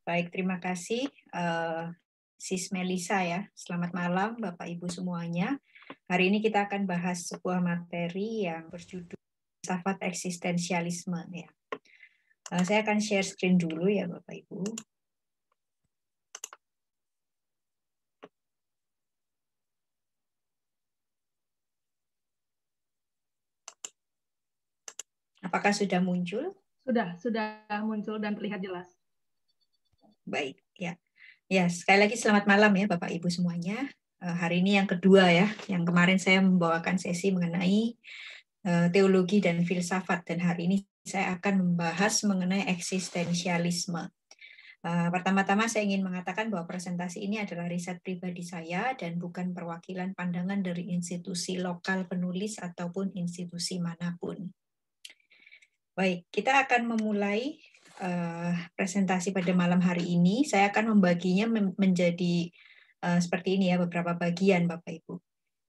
Baik, terima kasih uh, Sis Melisa ya. Selamat malam Bapak Ibu semuanya. Hari ini kita akan bahas sebuah materi yang berjudul filsafat eksistensialisme ya. Uh, saya akan share screen dulu ya Bapak Ibu. Apakah sudah muncul? Sudah, sudah muncul dan terlihat jelas. Baik, ya. Ya, sekali lagi selamat malam ya Bapak Ibu semuanya. Eh, hari ini yang kedua ya, yang kemarin saya membawakan sesi mengenai eh, teologi dan filsafat dan hari ini saya akan membahas mengenai eksistensialisme. Eh, pertama-tama saya ingin mengatakan bahwa presentasi ini adalah riset pribadi saya dan bukan perwakilan pandangan dari institusi lokal penulis ataupun institusi manapun. Baik, kita akan memulai Eh, presentasi pada malam hari ini, saya akan membaginya menjadi eh, seperti ini ya, beberapa bagian Bapak Ibu.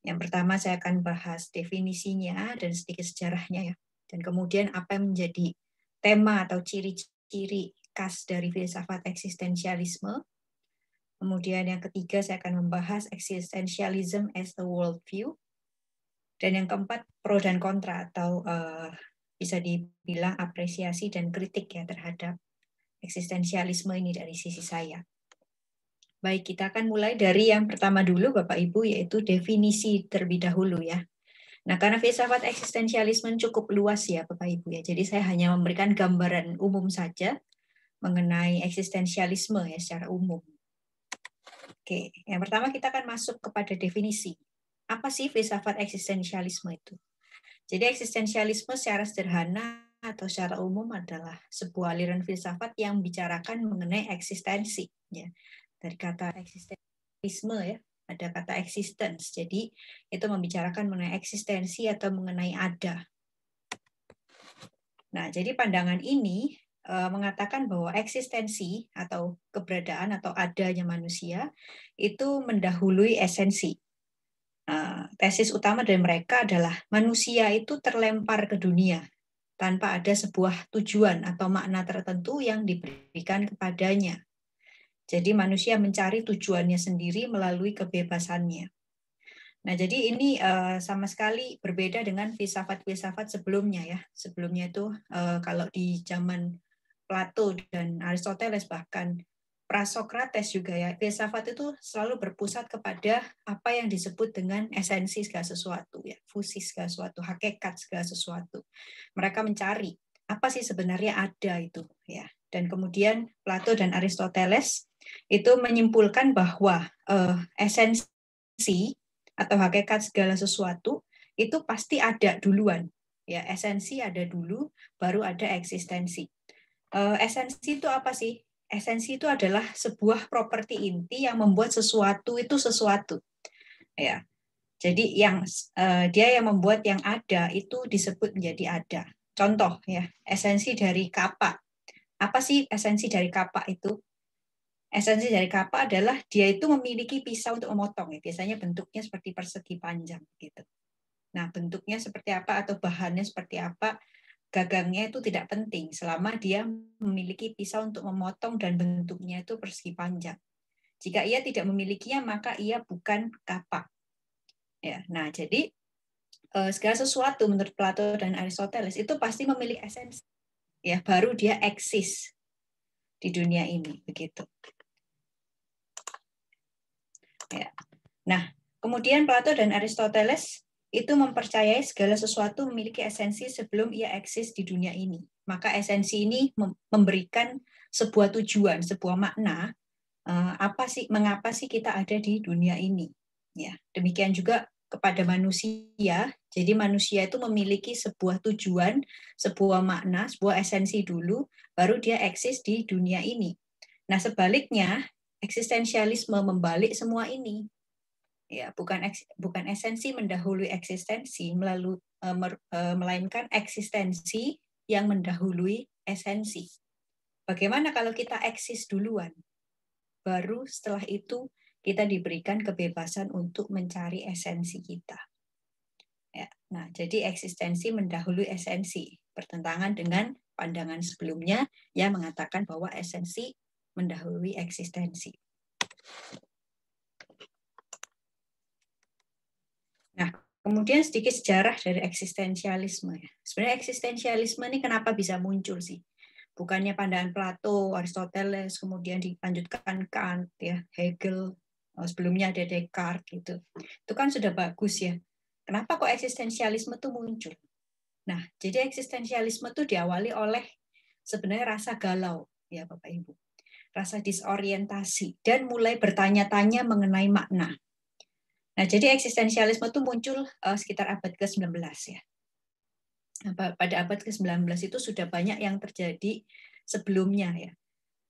Yang pertama saya akan bahas definisinya dan sedikit sejarahnya ya. Dan kemudian apa yang menjadi tema atau ciri-ciri khas dari filsafat eksistensialisme. Kemudian yang ketiga saya akan membahas existentialism as a worldview. Dan yang keempat pro dan kontra atau uh, bisa dibilang apresiasi dan kritik ya terhadap eksistensialisme ini dari sisi saya. Baik, kita akan mulai dari yang pertama dulu Bapak Ibu yaitu definisi terlebih dahulu ya. Nah, karena filsafat eksistensialisme cukup luas ya Bapak Ibu ya. Jadi saya hanya memberikan gambaran umum saja mengenai eksistensialisme ya secara umum. Oke, yang pertama kita akan masuk kepada definisi. Apa sih filsafat eksistensialisme itu? Jadi eksistensialisme secara sederhana atau secara umum adalah sebuah aliran filsafat yang bicarakan mengenai eksistensi. Ya. Dari kata eksistensialisme ya, ada kata existence. Jadi itu membicarakan mengenai eksistensi atau mengenai ada. Nah, jadi pandangan ini eh, mengatakan bahwa eksistensi atau keberadaan atau adanya manusia itu mendahului esensi Eh, tesis utama dari mereka adalah manusia itu terlempar ke dunia tanpa ada sebuah tujuan atau makna tertentu yang diberikan kepadanya. Jadi manusia mencari tujuannya sendiri melalui kebebasannya. Nah, jadi ini uh, sama sekali berbeda dengan filsafat-filsafat sebelumnya ya. Sebelumnya itu uh, kalau di zaman Plato dan Aristoteles bahkan Prasokrates juga ya, filsafat itu selalu berpusat kepada apa yang disebut dengan esensi segala sesuatu ya, fusi segala sesuatu, hakikat segala sesuatu. Mereka mencari apa sih sebenarnya ada itu ya. Dan kemudian Plato dan Aristoteles itu menyimpulkan bahwa eh, esensi atau hakikat segala sesuatu itu pasti ada duluan ya esensi ada dulu baru ada eksistensi. Eh, esensi itu apa sih? esensi itu adalah sebuah properti inti yang membuat sesuatu itu sesuatu. Ya. Jadi yang uh, dia yang membuat yang ada itu disebut menjadi ada. Contoh ya, esensi dari kapak. Apa sih esensi dari kapak itu? Esensi dari kapak adalah dia itu memiliki pisau untuk memotong. Ya. Biasanya bentuknya seperti persegi panjang gitu. Nah, bentuknya seperti apa atau bahannya seperti apa gagangnya itu tidak penting selama dia memiliki pisau untuk memotong dan bentuknya itu persegi panjang. Jika ia tidak memilikinya, maka ia bukan kapak. Ya, nah jadi eh, segala sesuatu menurut Plato dan Aristoteles itu pasti memiliki esensi, ya baru dia eksis di dunia ini, begitu. Ya. Nah, kemudian Plato dan Aristoteles itu mempercayai segala sesuatu memiliki esensi sebelum ia eksis di dunia ini. Maka esensi ini memberikan sebuah tujuan, sebuah makna eh, apa sih mengapa sih kita ada di dunia ini. Ya, demikian juga kepada manusia. Jadi manusia itu memiliki sebuah tujuan, sebuah makna, sebuah esensi dulu baru dia eksis di dunia ini. Nah, sebaliknya eksistensialisme membalik semua ini ya bukan eks, bukan esensi mendahului eksistensi melalui e, mer, e, melainkan eksistensi yang mendahului esensi. Bagaimana kalau kita eksis duluan? Baru setelah itu kita diberikan kebebasan untuk mencari esensi kita. Ya, nah, jadi eksistensi mendahului esensi, bertentangan dengan pandangan sebelumnya yang mengatakan bahwa esensi mendahului eksistensi. Nah, kemudian sedikit sejarah dari eksistensialisme. Ya. Sebenarnya eksistensialisme ini kenapa bisa muncul sih? Bukannya pandangan Plato, Aristoteles, kemudian dilanjutkan Kant, ya, Hegel, eh, sebelumnya ada Descartes gitu. Itu kan sudah bagus ya. Kenapa kok eksistensialisme itu muncul? Nah, jadi eksistensialisme itu diawali oleh sebenarnya rasa galau ya Bapak Ibu. Rasa disorientasi dan mulai bertanya-tanya mengenai makna. Nah, jadi eksistensialisme itu muncul eh, sekitar abad ke-19 ya. Nah, pada abad ke-19 itu sudah banyak yang terjadi sebelumnya ya.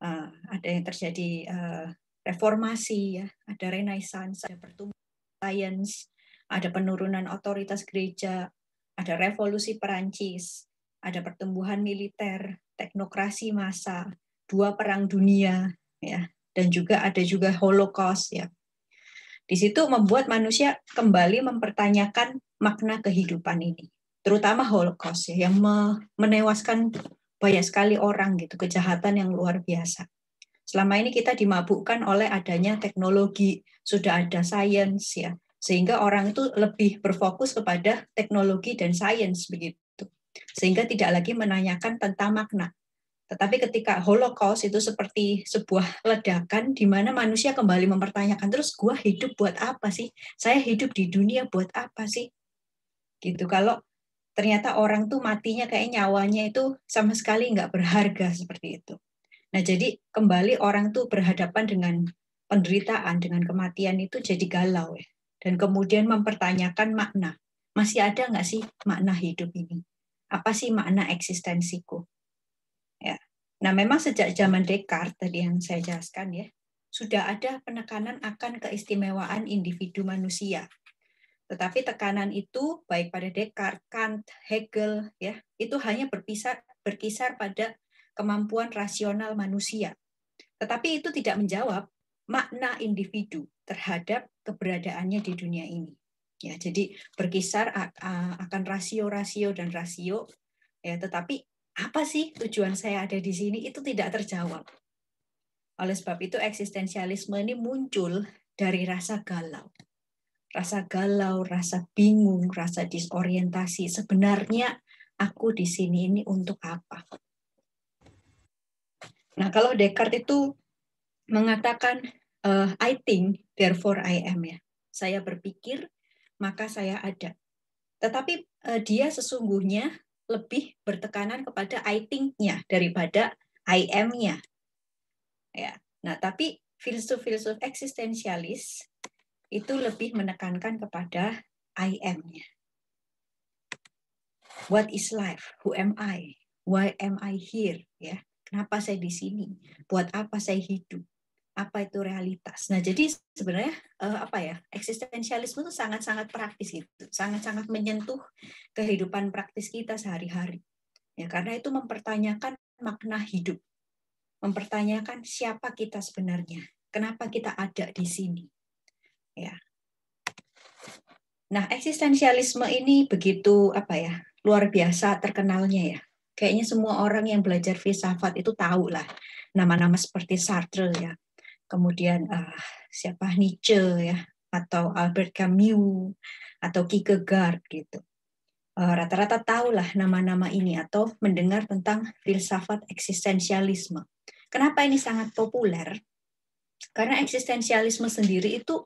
Eh, ada yang terjadi eh, reformasi ya, ada renaissance, ada pertumbuhan science ada penurunan otoritas gereja, ada revolusi Perancis, ada pertumbuhan militer, teknokrasi massa, dua perang dunia ya, dan juga ada juga Holocaust ya di situ membuat manusia kembali mempertanyakan makna kehidupan ini, terutama Holocaust ya, yang menewaskan banyak sekali orang gitu, kejahatan yang luar biasa. Selama ini kita dimabukkan oleh adanya teknologi, sudah ada sains ya, sehingga orang itu lebih berfokus kepada teknologi dan sains begitu. Sehingga tidak lagi menanyakan tentang makna. Tetapi ketika Holocaust itu seperti sebuah ledakan di mana manusia kembali mempertanyakan terus gua hidup buat apa sih? Saya hidup di dunia buat apa sih? Gitu. Kalau ternyata orang tuh matinya kayak nyawanya itu sama sekali nggak berharga seperti itu. Nah, jadi kembali orang tuh berhadapan dengan penderitaan, dengan kematian itu jadi galau ya. Dan kemudian mempertanyakan makna. Masih ada nggak sih makna hidup ini? Apa sih makna eksistensiku? Nah, memang sejak zaman Descartes tadi yang saya jelaskan ya, sudah ada penekanan akan keistimewaan individu manusia. Tetapi tekanan itu baik pada Descartes, Kant, Hegel ya, itu hanya berpisah berkisar pada kemampuan rasional manusia. Tetapi itu tidak menjawab makna individu terhadap keberadaannya di dunia ini. Ya, jadi berkisar akan rasio-rasio dan rasio ya, tetapi apa sih tujuan saya ada di sini itu tidak terjawab. Oleh sebab itu eksistensialisme ini muncul dari rasa galau. Rasa galau, rasa bingung, rasa disorientasi. Sebenarnya aku di sini ini untuk apa? Nah, kalau Descartes itu mengatakan eh, I think therefore I am ya. Saya berpikir maka saya ada. Tetapi eh, dia sesungguhnya lebih bertekanan kepada I think-nya daripada I am-nya. Ya. Nah, tapi filsuf-filsuf eksistensialis itu lebih menekankan kepada I am-nya. What is life? Who am I? Why am I here? Ya. Kenapa saya di sini? Buat apa saya hidup? apa itu realitas. Nah, jadi sebenarnya uh, apa ya? Eksistensialisme itu sangat-sangat praktis gitu, sangat-sangat menyentuh kehidupan praktis kita sehari-hari. Ya, karena itu mempertanyakan makna hidup. Mempertanyakan siapa kita sebenarnya, kenapa kita ada di sini. Ya. Nah, eksistensialisme ini begitu apa ya? luar biasa terkenalnya ya. Kayaknya semua orang yang belajar filsafat itu tahu lah nama-nama seperti Sartre ya, kemudian uh, siapa Nietzsche ya atau Albert Camus atau Kierkegaard gitu. rata ah, rata-rata tahulah nama-nama ini atau mendengar tentang filsafat eksistensialisme. Kenapa ini sangat populer? Karena eksistensialisme sendiri itu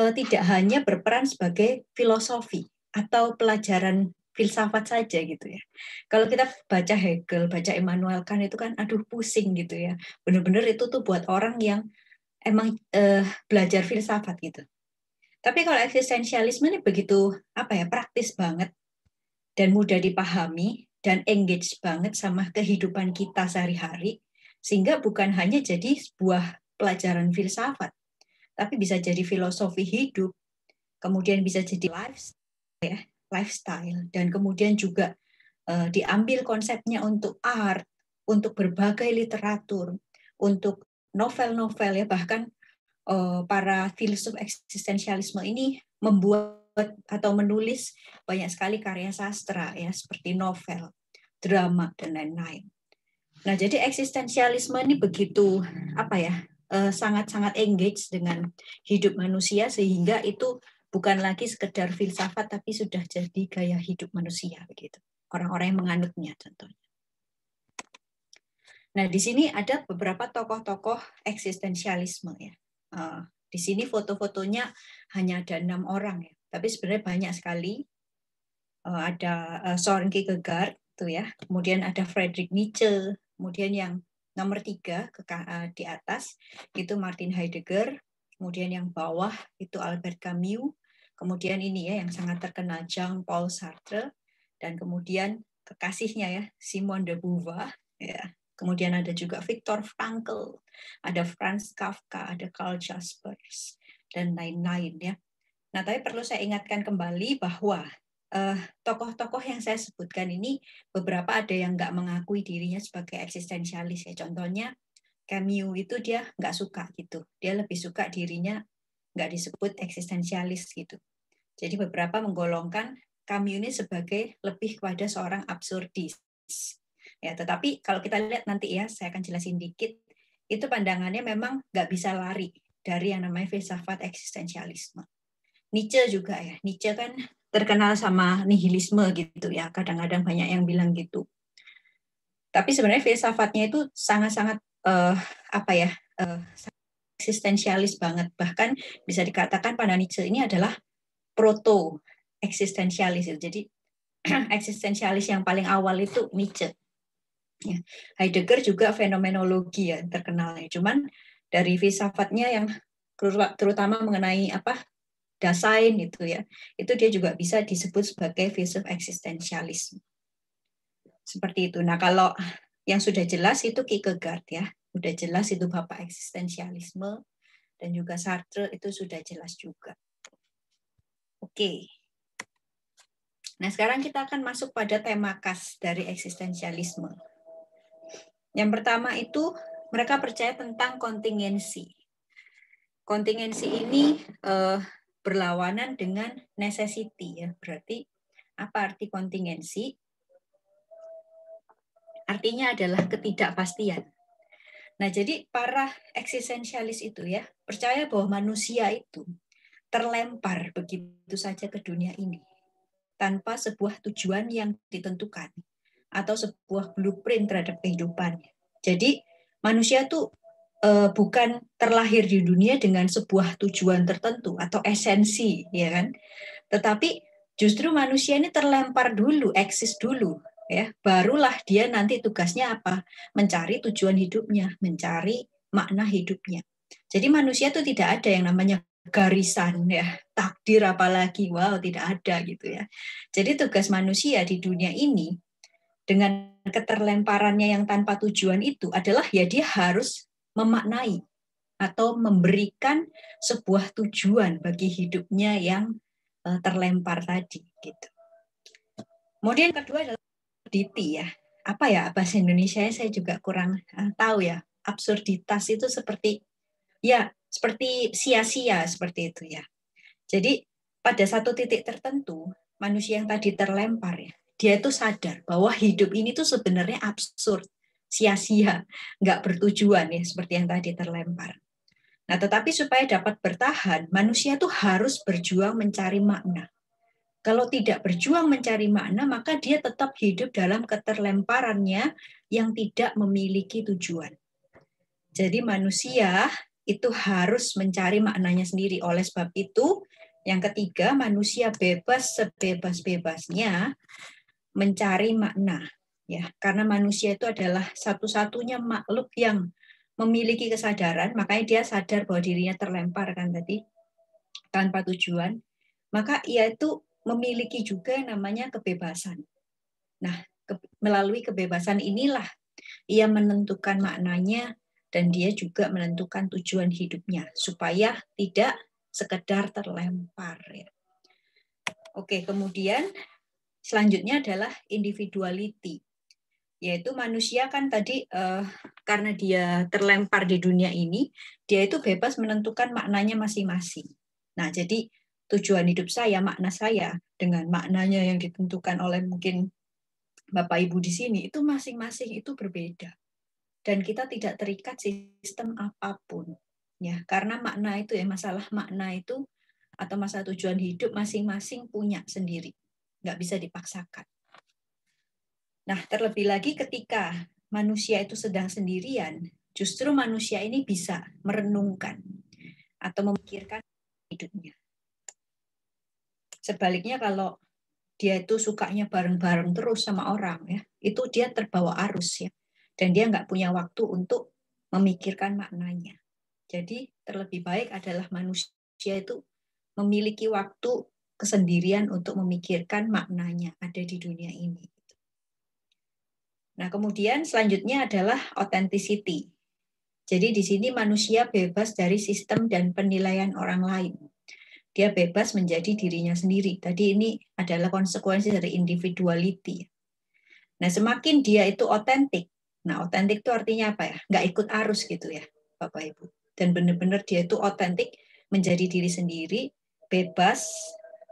uh, tidak hanya berperan sebagai filosofi atau pelajaran filsafat saja gitu ya. Kalau kita baca Hegel, baca Immanuel Kant itu kan aduh pusing gitu ya. Benar-benar itu tuh buat orang yang emang uh, belajar filsafat gitu. Tapi kalau eksistensialisme ini begitu apa ya praktis banget dan mudah dipahami dan engage banget sama kehidupan kita sehari-hari sehingga bukan hanya jadi sebuah pelajaran filsafat tapi bisa jadi filosofi hidup kemudian bisa jadi lifestyle ya lifestyle dan kemudian juga uh, diambil konsepnya untuk art untuk berbagai literatur untuk novel-novel ya bahkan uh, para filsuf eksistensialisme ini membuat atau menulis banyak sekali karya sastra ya seperti novel, drama dan lain-lain. Nah jadi eksistensialisme ini begitu apa ya eh, sangat-sangat uh, engage dengan hidup manusia sehingga itu bukan lagi sekedar filsafat tapi sudah jadi gaya hidup manusia begitu orang-orang yang menganutnya contohnya Nah, di sini ada beberapa tokoh-tokoh eksistensialisme ya. Eh, di sini foto-fotonya hanya ada enam orang ya, tapi sebenarnya banyak sekali. Eh, ada uh, eh, Soren Kierkegaard tuh gitu ya, kemudian ada Friedrich Nietzsche, kemudian yang nomor tiga ke, uh, di atas itu Martin Heidegger, kemudian yang bawah itu Albert Camus, kemudian ini ya yang sangat terkenal Jean-Paul Sartre, dan kemudian kekasihnya ya Simone de Beauvoir ya Kemudian ada juga Viktor Frankl, ada Franz Kafka, ada Karl Jaspers, dan lain-lain ya. Nah, tapi perlu saya ingatkan kembali bahwa eh, tokoh-tokoh uh, yang saya sebutkan ini beberapa ada yang nggak mengakui dirinya sebagai eksistensialis ya. Contohnya Camus itu dia nggak suka gitu. Dia lebih suka dirinya nggak disebut eksistensialis gitu. Jadi beberapa menggolongkan Camus ini sebagai lebih kepada seorang absurdis. Ya, tetapi kalau kita lihat nanti ya, saya akan jelasin dikit. Itu pandangannya memang nggak bisa lari dari yang namanya filsafat eksistensialisme. Nietzsche juga ya. Nietzsche kan terkenal sama nihilisme gitu ya. Kadang-kadang banyak yang bilang gitu. Tapi sebenarnya filsafatnya itu sangat-sangat uh, apa ya? uh, eksistensialis banget. Bahkan bisa dikatakan pada Nietzsche ini adalah proto eksistensialis. Jadi eksistensialis yang paling awal itu Nietzsche. Ya. Heidegger juga fenomenologi ya terkenalnya. Cuman dari filsafatnya yang terutama mengenai apa dasain itu ya, itu dia juga bisa disebut sebagai filsuf eksistensialisme. Seperti itu. Nah kalau yang sudah jelas itu Kierkegaard ya, sudah jelas itu bapak eksistensialisme dan juga Sartre itu sudah jelas juga. Oke. Nah sekarang kita akan masuk pada tema khas dari eksistensialisme. Yang pertama itu mereka percaya tentang kontingensi. Kontingensi ini eh, berlawanan dengan necessity ya. Berarti apa arti kontingensi? Artinya adalah ketidakpastian. Nah, jadi para eksistensialis itu ya percaya bahwa manusia itu terlempar begitu saja ke dunia ini tanpa sebuah tujuan yang ditentukan atau sebuah blueprint terhadap kehidupan. Jadi manusia tuh e, bukan terlahir di dunia dengan sebuah tujuan tertentu atau esensi, ya kan? Tetapi justru manusia ini terlempar dulu, eksis dulu, ya. Barulah dia nanti tugasnya apa? Mencari tujuan hidupnya, mencari makna hidupnya. Jadi manusia tuh tidak ada yang namanya garisan ya takdir apalagi wow tidak ada gitu ya jadi tugas manusia di dunia ini dengan keterlemparannya yang tanpa tujuan itu adalah ya dia harus memaknai atau memberikan sebuah tujuan bagi hidupnya yang eh, terlempar tadi gitu. Kemudian kedua adalah absurditi ya. Apa ya bahasa Indonesia ya? saya juga kurang eh, tahu ya. Absurditas itu seperti ya seperti sia-sia seperti itu ya. Jadi pada satu titik tertentu manusia yang tadi terlempar ya dia itu sadar bahwa hidup ini tuh sebenarnya absurd, sia-sia, nggak bertujuan ya seperti yang tadi terlempar. Nah, tetapi supaya dapat bertahan, manusia tuh harus berjuang mencari makna. Kalau tidak berjuang mencari makna, maka dia tetap hidup dalam keterlemparannya yang tidak memiliki tujuan. Jadi manusia itu harus mencari maknanya sendiri. Oleh sebab itu, yang ketiga, manusia bebas sebebas-bebasnya mencari makna ya karena manusia itu adalah satu-satunya makhluk yang memiliki kesadaran makanya dia sadar bahwa dirinya terlempar kan tadi tanpa tujuan maka ia itu memiliki juga yang namanya kebebasan nah ke, melalui kebebasan inilah ia menentukan maknanya dan dia juga menentukan tujuan hidupnya supaya tidak sekedar terlempar ya. Oke, kemudian Selanjutnya adalah individuality, yaitu manusia kan tadi eh, karena dia terlempar di dunia ini, dia itu bebas menentukan maknanya masing-masing. Nah, jadi tujuan hidup saya, makna saya dengan maknanya yang ditentukan oleh mungkin Bapak Ibu di sini itu masing-masing itu berbeda. Dan kita tidak terikat sistem apapun. Ya, karena makna itu ya masalah makna itu atau masalah tujuan hidup masing-masing punya sendiri nggak bisa dipaksakan. Nah, terlebih lagi ketika manusia itu sedang sendirian, justru manusia ini bisa merenungkan atau memikirkan hidupnya. Sebaliknya kalau dia itu sukanya bareng-bareng terus sama orang ya, itu dia terbawa arus ya, dan dia nggak punya waktu untuk memikirkan maknanya. Jadi terlebih baik adalah manusia itu memiliki waktu kesendirian untuk memikirkan maknanya ada di dunia ini. Nah, kemudian selanjutnya adalah authenticity. Jadi di sini manusia bebas dari sistem dan penilaian orang lain. Dia bebas menjadi dirinya sendiri. Tadi ini adalah konsekuensi dari individuality. Nah, semakin dia itu otentik. Nah, otentik itu artinya apa ya? Nggak ikut arus gitu ya, Bapak Ibu. Dan benar-benar dia itu otentik, menjadi diri sendiri, bebas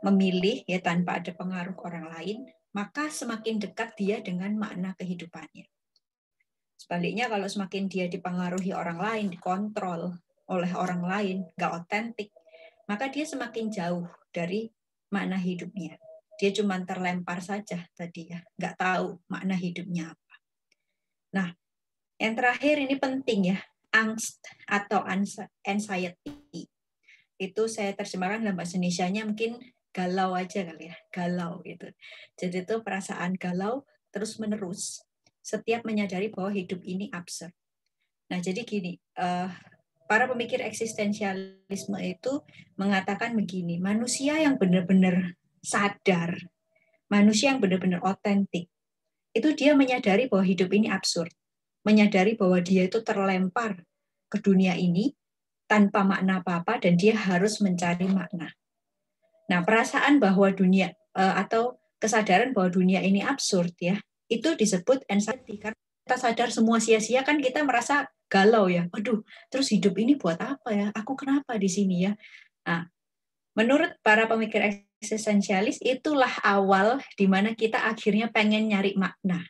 memilih ya tanpa ada pengaruh orang lain, maka semakin dekat dia dengan makna kehidupannya. Sebaliknya kalau semakin dia dipengaruhi orang lain, dikontrol oleh orang lain, gak otentik, maka dia semakin jauh dari makna hidupnya. Dia cuma terlempar saja tadi ya, gak tahu makna hidupnya apa. Nah, yang terakhir ini penting ya, angst atau anxiety. Itu saya terjemahkan dalam bahasa Indonesia-nya mungkin galau aja kali ya, galau gitu. Jadi itu perasaan galau terus menerus setiap menyadari bahwa hidup ini absurd. Nah, jadi gini, uh, para pemikir eksistensialisme itu mengatakan begini, manusia yang benar-benar sadar, manusia yang benar-benar otentik, itu dia menyadari bahwa hidup ini absurd, menyadari bahwa dia itu terlempar ke dunia ini tanpa makna apa-apa dan dia harus mencari makna. Nah, perasaan bahwa dunia eh, atau kesadaran bahwa dunia ini absurd ya, itu disebut anxiety karena kita sadar semua sia-sia kan kita merasa galau ya. Aduh, terus hidup ini buat apa ya? Aku kenapa di sini ya? Nah, menurut para pemikir eksistensialis itulah awal di mana kita akhirnya pengen nyari makna.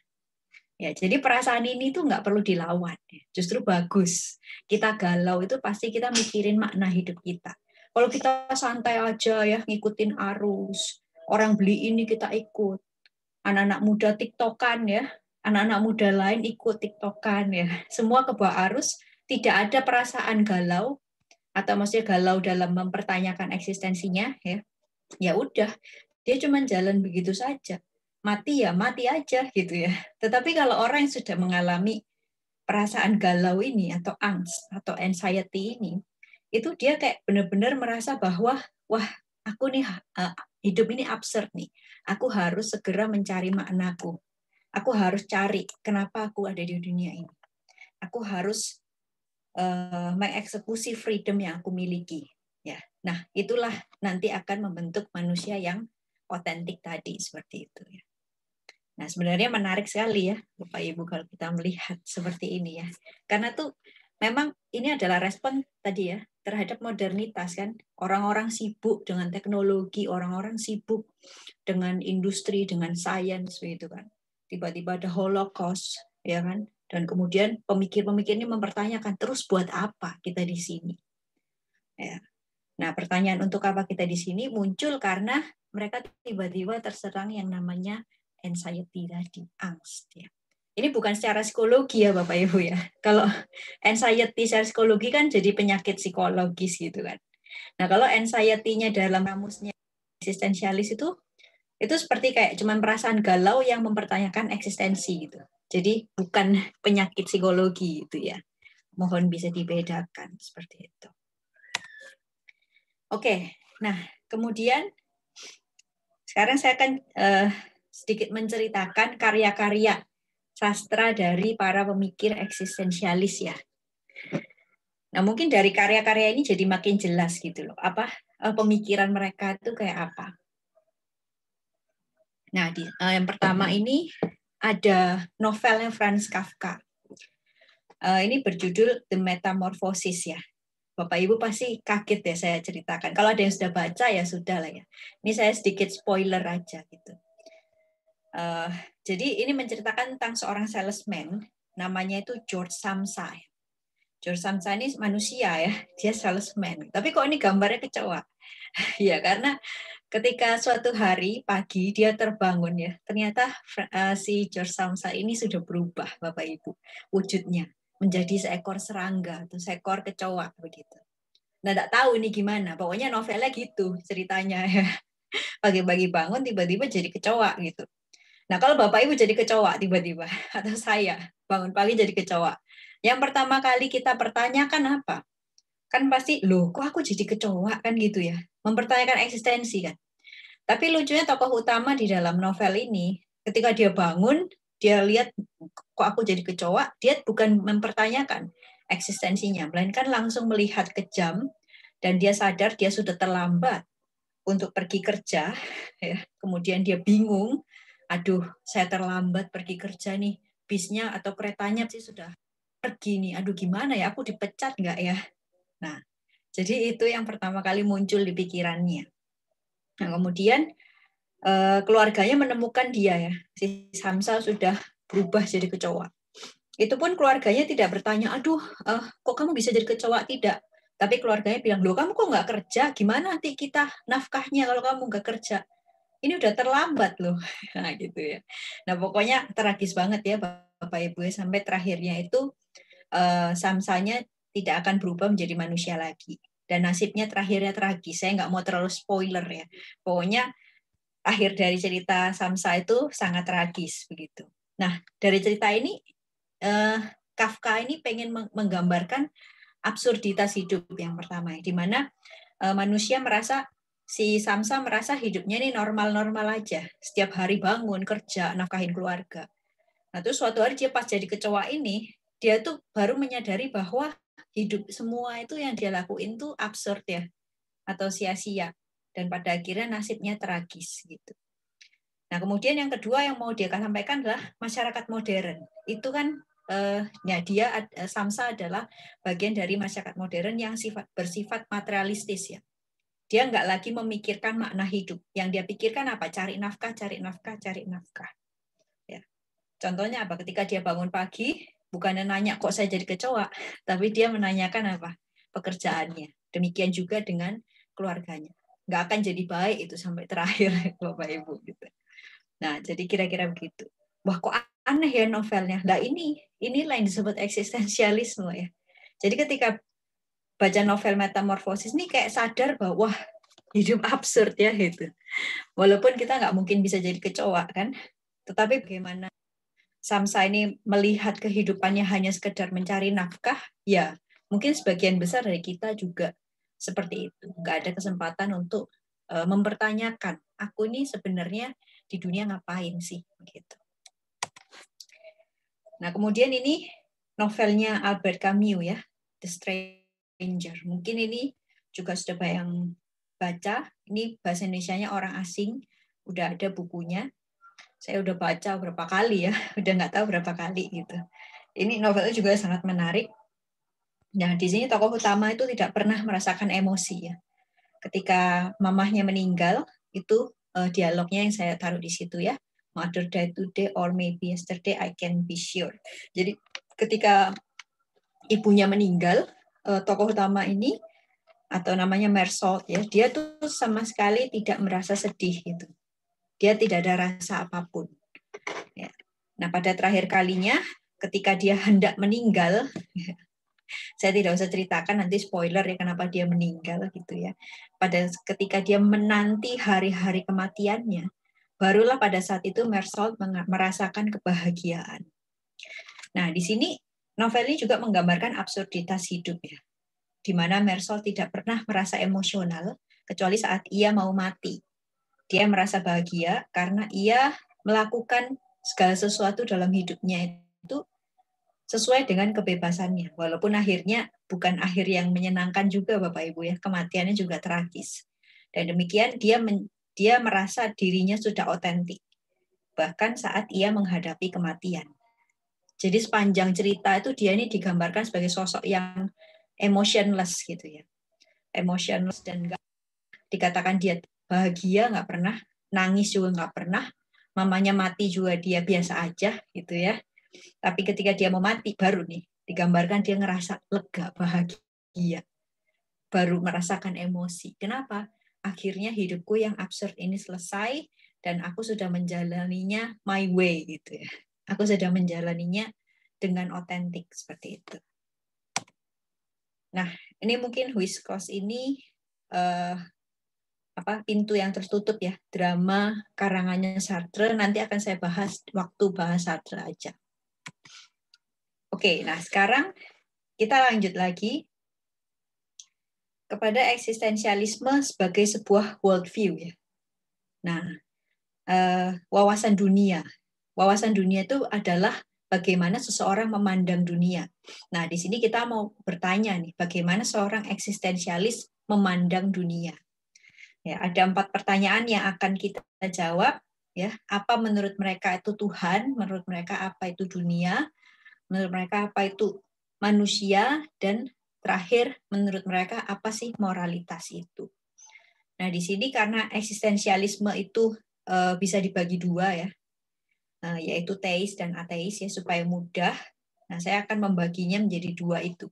Ya, jadi perasaan ini tuh nggak perlu dilawan, ya. justru bagus. Kita galau itu pasti kita mikirin makna hidup kita. Kalau kita santai aja ya ngikutin arus, orang beli ini kita ikut. Anak-anak muda tiktokan ya, anak-anak muda lain ikut tiktokan ya. Semua ke bawah arus, tidak ada perasaan galau atau maksudnya galau dalam mempertanyakan eksistensinya ya. Ya udah, dia cuma jalan begitu saja. Mati ya mati aja gitu ya. Tetapi kalau orang yang sudah mengalami perasaan galau ini atau angst atau anxiety ini, itu dia kayak benar-benar merasa bahwa wah aku nih hidup ini absurd nih. Aku harus segera mencari maknaku. Aku harus cari kenapa aku ada di dunia ini. Aku harus uh, mengeksekusi freedom yang aku miliki. Ya, nah itulah nanti akan membentuk manusia yang otentik tadi seperti itu. Ya. Nah sebenarnya menarik sekali ya Bapak Ibu kalau kita melihat seperti ini ya, karena tuh memang ini adalah respon tadi ya terhadap modernitas kan orang-orang sibuk dengan teknologi orang-orang sibuk dengan industri dengan sains begitu kan tiba-tiba ada holocaust ya kan dan kemudian pemikir-pemikir ini mempertanyakan terus buat apa kita di sini ya nah pertanyaan untuk apa kita di sini muncul karena mereka tiba-tiba terserang yang namanya anxiety tadi angst ya ini bukan secara psikologi ya Bapak Ibu ya. Kalau anxiety secara psikologi kan jadi penyakit psikologis gitu kan. Nah kalau anxiety-nya dalam kamusnya eksistensialis itu, itu seperti kayak cuman perasaan galau yang mempertanyakan eksistensi gitu. Jadi bukan penyakit psikologi itu ya. Mohon bisa dibedakan seperti itu. Oke, nah kemudian sekarang saya akan uh, sedikit menceritakan karya-karya sastra dari para pemikir eksistensialis ya. Nah mungkin dari karya-karya ini jadi makin jelas gitu loh, apa eh, pemikiran mereka itu kayak apa. Nah di, uh, yang pertama ini ada novel yang Franz Kafka. Uh, ini berjudul The Metamorphosis ya. Bapak Ibu pasti kaget ya saya ceritakan. Kalau ada yang sudah baca ya sudah lah ya. Ini saya sedikit spoiler aja gitu. Uh, jadi ini menceritakan tentang seorang salesman, namanya itu George Samsa. George Samsa ini manusia ya, dia salesman. Tapi kok ini gambarnya kecewa? ya karena ketika suatu hari pagi dia terbangun ya, ternyata eh, si George Samsa ini sudah berubah Bapak Ibu wujudnya menjadi seekor serangga atau seekor kecoa begitu. Nah, tidak tahu ini gimana. Pokoknya novelnya gitu ceritanya ya. Pagi-pagi bangun tiba-tiba jadi kecoa gitu. Nah, kalau Bapak Ibu jadi kecoa tiba-tiba, atau saya bangun pagi jadi kecoa, yang pertama kali kita pertanyakan apa? Kan pasti, loh kok aku jadi kecoa kan gitu ya? Mempertanyakan eksistensi kan? Tapi lucunya tokoh utama di dalam novel ini, ketika dia bangun, dia lihat kok aku jadi kecoa, dia bukan mempertanyakan eksistensinya, melainkan langsung melihat kejam dan dia sadar dia sudah terlambat untuk pergi kerja, ya. kemudian dia bingung aduh saya terlambat pergi kerja nih, bisnya atau keretanya sih sudah pergi nih, aduh gimana ya, aku dipecat nggak ya? Nah, jadi itu yang pertama kali muncul di pikirannya. Nah, kemudian eh, keluarganya menemukan dia ya, si Samsa sudah berubah jadi kecoa. Itu pun keluarganya tidak bertanya, aduh, eh, kok kamu bisa jadi kecoa? Tidak, tapi keluarganya bilang, loh kamu kok nggak kerja? Gimana nanti kita nafkahnya kalau kamu nggak kerja? ini udah terlambat loh nah, gitu ya nah pokoknya tragis banget ya bapak ibu ya. sampai terakhirnya itu uh, samsanya tidak akan berubah menjadi manusia lagi dan nasibnya terakhirnya tragis saya nggak mau terlalu spoiler ya pokoknya akhir dari cerita samsa itu sangat tragis begitu nah dari cerita ini uh, Kafka ini pengen menggambarkan absurditas hidup yang pertama, ya. di mana eh, manusia merasa si Samsa merasa hidupnya ini normal-normal aja. Setiap hari bangun, kerja, nafkahin keluarga. Nah, terus suatu hari dia pas jadi kecoa ini, dia tuh baru menyadari bahwa hidup semua itu yang dia lakuin tuh absurd ya, atau sia-sia. Dan pada akhirnya nasibnya tragis gitu. Nah, kemudian yang kedua yang mau dia sampaikan adalah masyarakat modern. Itu kan eh, ya dia Samsa adalah bagian dari masyarakat modern yang sifat bersifat materialistis ya dia nggak lagi memikirkan makna hidup. Yang dia pikirkan apa? Cari nafkah, cari nafkah, cari nafkah. Ya. Contohnya apa? Ketika dia bangun pagi, bukannya nanya kok saya jadi kecoa, tapi dia menanyakan apa? Pekerjaannya. Demikian juga dengan keluarganya. Nggak akan jadi baik itu sampai terakhir, Bapak Ibu. Gitu. Nah, jadi kira-kira begitu. Wah, kok aneh ya novelnya. Nah, ini inilah yang disebut eksistensialisme ya. Jadi ketika baca novel metamorfosis ini kayak sadar bahwa hidup absurd ya gitu. Walaupun kita nggak mungkin bisa jadi kecoa kan, tetapi bagaimana Samsa ini melihat kehidupannya hanya sekedar mencari nafkah, ya mungkin sebagian besar dari kita juga seperti itu. Nggak ada kesempatan untuk uh, mempertanyakan, aku ini sebenarnya di dunia ngapain sih? gitu. Nah kemudian ini novelnya Albert Camus ya, The Strange stranger. Mungkin ini juga sudah bayang baca. Ini bahasa Indonesia-nya orang asing. Udah ada bukunya. Saya udah baca berapa kali ya. Udah nggak tahu berapa kali gitu. Ini novelnya juga sangat menarik. Nah, di sini tokoh utama itu tidak pernah merasakan emosi ya. Ketika mamahnya meninggal, itu uh, dialognya yang saya taruh di situ ya. Mother died today or maybe yesterday I can be sure. Jadi ketika ibunya meninggal, Eh, tokoh utama ini atau namanya Mersault ya, dia tuh sama sekali tidak merasa sedih gitu. Dia tidak ada rasa apapun. Ya. Nah, pada terakhir kalinya ketika dia hendak meninggal, saya tidak usah ceritakan nanti spoiler ya kenapa dia meninggal gitu ya. Pada ketika dia menanti hari-hari kematiannya, barulah pada saat itu Mersault merasakan kebahagiaan. Nah, di sini Novel ini juga menggambarkan absurditas hidup ya, di mana Mersol tidak pernah merasa emosional kecuali saat ia mau mati. Dia merasa bahagia karena ia melakukan segala sesuatu dalam hidupnya itu sesuai dengan kebebasannya. Walaupun akhirnya bukan akhir yang menyenangkan juga Bapak Ibu ya, kematiannya juga tragis. Dan demikian dia men, dia merasa dirinya sudah otentik bahkan saat ia menghadapi kematian. Jadi sepanjang cerita itu dia ini digambarkan sebagai sosok yang emotionless gitu ya. Emotionless dan gak, dikatakan dia bahagia nggak pernah, nangis juga nggak pernah, mamanya mati juga dia biasa aja gitu ya. Tapi ketika dia mau mati baru nih digambarkan dia ngerasa lega, bahagia. Baru merasakan emosi. Kenapa? Akhirnya hidupku yang absurd ini selesai dan aku sudah menjalaninya my way gitu ya aku sedang menjalaninya dengan otentik seperti itu. Nah, ini mungkin Whiskos ini uh, apa pintu yang tertutup ya drama karangannya Sartre nanti akan saya bahas waktu bahas Sartre aja. Oke, nah sekarang kita lanjut lagi kepada eksistensialisme sebagai sebuah worldview ya. Nah, uh, wawasan dunia Wawasan dunia itu adalah bagaimana seseorang memandang dunia. Nah, di sini kita mau bertanya nih, bagaimana seorang eksistensialis memandang dunia? Ya, ada empat pertanyaan yang akan kita jawab. Ya, apa menurut mereka itu Tuhan? Menurut mereka apa itu dunia? Menurut mereka apa itu manusia? Dan terakhir, menurut mereka apa sih moralitas itu? Nah, di sini karena eksistensialisme itu eh, bisa dibagi dua ya. Eh, yaitu teis dan ateis ya supaya mudah. Nah, saya akan membaginya menjadi dua itu.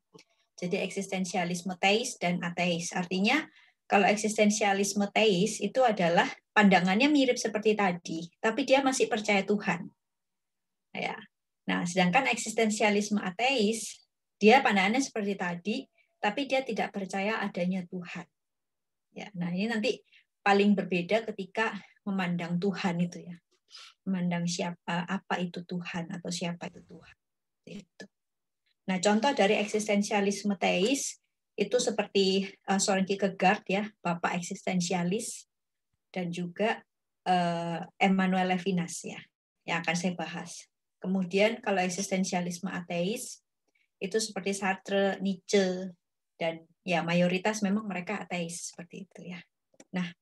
Jadi eksistensialisme teis dan ateis. Artinya kalau eksistensialisme teis itu adalah pandangannya mirip seperti tadi, tapi dia masih percaya Tuhan. Ya. Nah, sedangkan eksistensialisme ateis dia pandangannya seperti tadi, tapi dia tidak percaya adanya Tuhan. Ya, nah ini nanti paling berbeda ketika memandang Tuhan itu ya memandang siapa apa itu Tuhan atau siapa itu Tuhan. Itu. Nah, contoh dari eksistensialisme teis itu seperti uh, Soren Kierkegaard ya, bapak eksistensialis dan juga uh, Emmanuel Levinas ya, yang akan saya bahas. Kemudian kalau eksistensialisme ateis itu seperti Sartre, Nietzsche dan ya mayoritas memang mereka ateis seperti itu ya. Nah,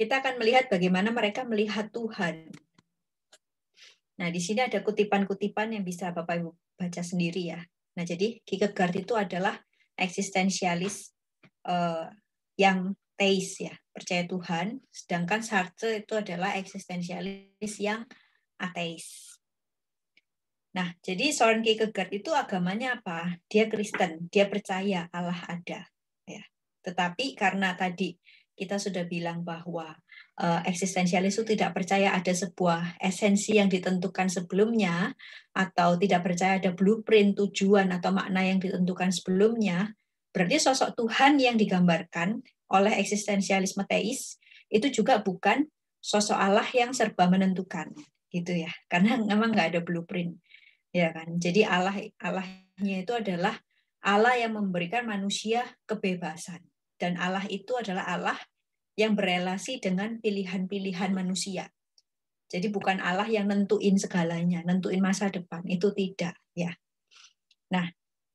kita akan melihat bagaimana mereka melihat Tuhan. Nah, di sini ada kutipan-kutipan yang bisa Bapak Ibu baca sendiri ya. Nah, jadi Kierkegaard itu adalah eksistensialis uh, yang teis ya, percaya Tuhan, sedangkan Sartre itu adalah eksistensialis yang ateis. Nah, jadi Soren Kierkegaard itu agamanya apa? Dia Kristen, dia percaya Allah ada. Ya. Tetapi karena tadi kita sudah bilang bahwa uh, eksistensialis itu tidak percaya ada sebuah esensi yang ditentukan sebelumnya atau tidak percaya ada blueprint tujuan atau makna yang ditentukan sebelumnya berarti sosok Tuhan yang digambarkan oleh eksistensialisme teis itu juga bukan sosok Allah yang serba menentukan gitu ya karena memang nggak ada blueprint ya kan jadi Allah Allahnya itu adalah Allah yang memberikan manusia kebebasan dan Allah itu adalah Allah yang berelasi dengan pilihan-pilihan manusia. Jadi bukan Allah yang nentuin segalanya, nentuin masa depan, itu tidak ya. Nah,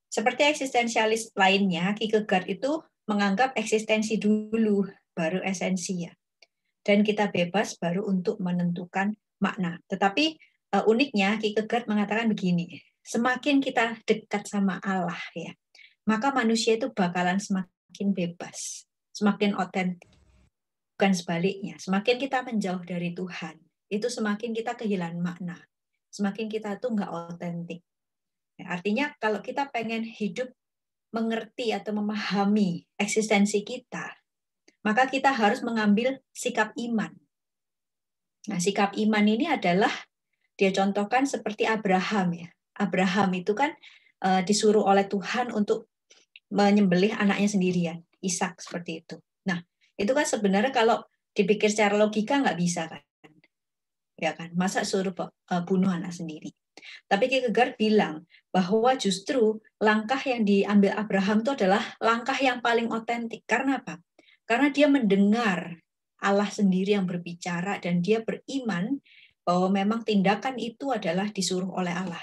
seperti eksistensialis lainnya, Kierkegaard itu menganggap eksistensi dulu baru esensi ya. Dan kita bebas baru untuk menentukan makna. Tetapi uh, uniknya Kierkegaard mengatakan begini, semakin kita dekat sama Allah ya, maka manusia itu bakalan semakin bebas, semakin otentik. Bukan sebaliknya, semakin kita menjauh dari Tuhan, itu semakin kita kehilangan makna. Semakin kita tuh nggak otentik. Ya, artinya kalau kita pengen hidup mengerti atau memahami eksistensi kita, maka kita harus mengambil sikap iman. Nah, sikap iman ini adalah dia contohkan seperti Abraham ya. Abraham itu kan e, disuruh oleh Tuhan untuk menyembelih anaknya sendirian, Ishak seperti itu. Nah, itu kan sebenarnya kalau dipikir secara logika nggak bisa kan. Ya kan, masa suruh eh, bunuh anak sendiri. Tapi Kierkegaard bilang bahwa justru langkah yang diambil Abraham itu adalah langkah yang paling otentik. Karena apa? Karena dia mendengar Allah sendiri yang berbicara dan dia beriman bahwa memang tindakan itu adalah disuruh oleh Allah.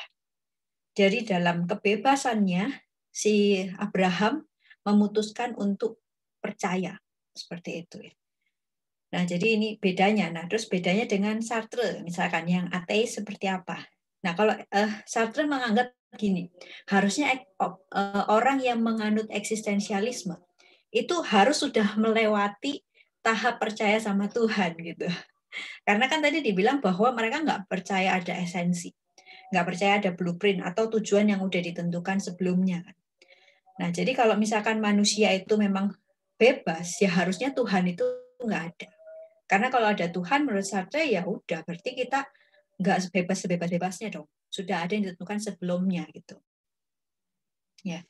Jadi dalam kebebasannya si Abraham memutuskan untuk percaya seperti itu ya. Nah, jadi ini bedanya. Nah, terus bedanya dengan Sartre misalkan yang ateis seperti apa. Nah, kalau uh, Sartre menganggap gini, harusnya uh, orang yang menganut eksistensialisme itu harus sudah melewati tahap percaya sama Tuhan gitu. Karena kan tadi dibilang bahwa mereka nggak percaya ada esensi, nggak percaya ada blueprint atau tujuan yang udah ditentukan sebelumnya. Kan. Nah, jadi kalau misalkan manusia itu memang bebas, ya harusnya Tuhan itu nggak ada. Karena kalau ada Tuhan, menurut Sartre ya udah, berarti kita nggak bebas sebebas-bebasnya dong. Sudah ada yang ditentukan sebelumnya gitu. Ya.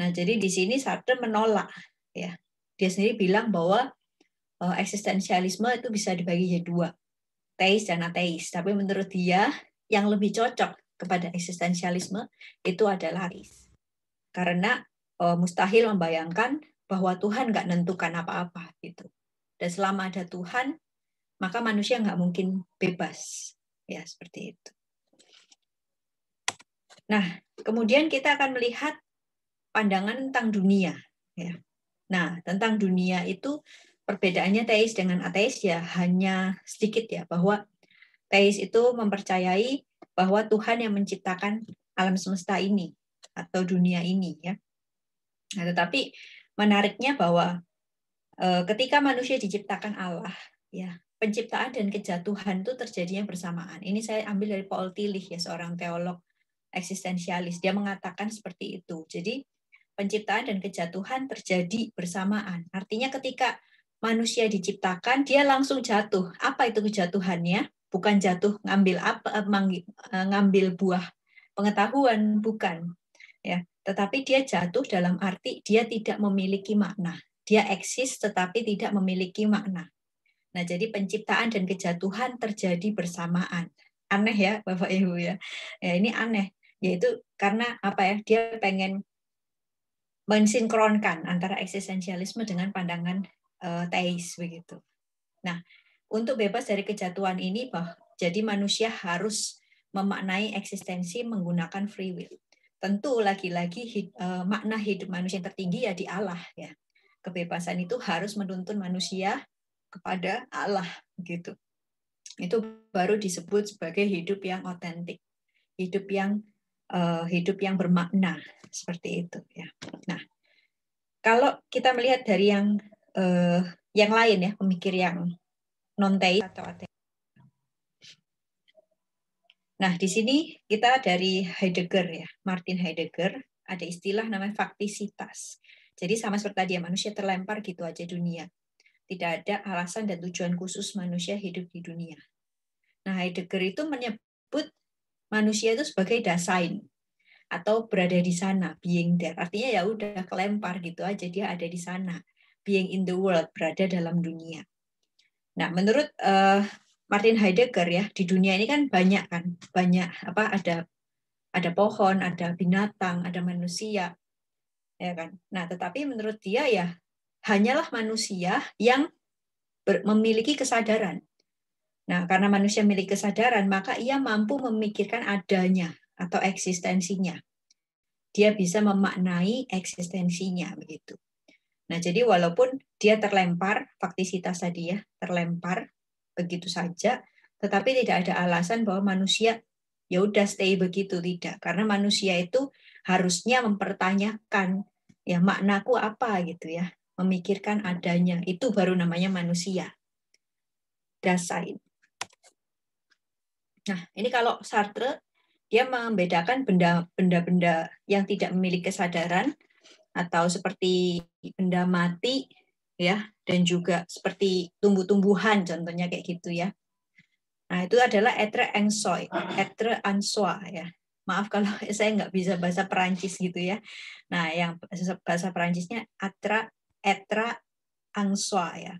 Nah, jadi di sini Sartre menolak ya. Dia sendiri bilang bahwa eh, eksistensialisme itu bisa dibagi jadi dua, teis dan ateis. Tapi menurut dia yang lebih cocok kepada eksistensialisme itu adalah ateis. Karena eh, mustahil membayangkan bahwa Tuhan nggak nentukan apa-apa gitu. Dan selama ada Tuhan, maka manusia nggak mungkin bebas. Ya, seperti itu. Nah, kemudian kita akan melihat pandangan tentang dunia. Ya. Nah, tentang dunia itu perbedaannya teis dengan ateis ya hanya sedikit ya, bahwa teis itu mempercayai bahwa Tuhan yang menciptakan alam semesta ini atau dunia ini ya. Nah, tetapi menariknya bahwa eh, ketika manusia diciptakan Allah, ya penciptaan dan kejatuhan itu terjadinya bersamaan. Ini saya ambil dari Paul Tillich ya seorang teolog eksistensialis. Dia mengatakan seperti itu. Jadi penciptaan dan kejatuhan terjadi bersamaan. Artinya ketika manusia diciptakan, dia langsung jatuh. Apa itu kejatuhannya? Bukan jatuh ngambil apa eh, eh, ngambil buah pengetahuan, bukan. Ya. Tetapi dia jatuh dalam arti dia tidak memiliki makna. Dia eksis tetapi tidak memiliki makna. Nah, jadi penciptaan dan kejatuhan terjadi bersamaan. Aneh ya, Bapak Ibu ya. Ya ini aneh, yaitu karena apa ya? Dia pengen mensinkronkan antara eksistensialisme dengan pandangan uh, teis begitu. Nah, untuk bebas dari kejatuhan ini, bah, jadi manusia harus memaknai eksistensi menggunakan free will tentu lagi-lagi hid, uh, makna hidup manusia yang tertinggi ya di Allah ya. Kebebasan itu harus menuntun manusia kepada Allah gitu. Itu baru disebut sebagai hidup yang otentik, hidup yang uh, hidup yang bermakna seperti itu ya. Nah, kalau kita melihat dari yang uh, yang lain ya, pemikir yang non atau ateis Nah, di sini kita dari Heidegger ya, Martin Heidegger, ada istilah namanya faktisitas. Jadi sama seperti tadi ya, manusia terlempar gitu aja dunia. Tidak ada alasan dan tujuan khusus manusia hidup di dunia. Nah, Heidegger itu menyebut manusia itu sebagai dasain atau berada di sana, being there. Artinya ya udah kelempar gitu aja dia ada di sana, being in the world, berada dalam dunia. Nah, menurut uh, Martin Heidegger ya di dunia ini kan banyak kan banyak apa ada ada pohon ada binatang ada manusia ya kan nah tetapi menurut dia ya hanyalah manusia yang ber, memiliki kesadaran nah karena manusia memiliki kesadaran maka ia mampu memikirkan adanya atau eksistensinya dia bisa memaknai eksistensinya begitu nah jadi walaupun dia terlempar faktisitas tadi ya terlempar begitu saja, tetapi tidak ada alasan bahwa manusia ya udah stay begitu tidak, karena manusia itu harusnya mempertanyakan ya maknaku apa gitu ya, memikirkan adanya itu baru namanya manusia. Dasain. Nah, ini kalau Sartre dia membedakan benda-benda yang tidak memiliki kesadaran atau seperti benda mati ya dan juga seperti tumbuh-tumbuhan contohnya kayak gitu ya. Nah, itu adalah etre ansoy, etre ansoa ya. Maaf kalau saya nggak bisa bahasa Perancis gitu ya. Nah, yang bahasa Perancisnya atra etra ansoa ya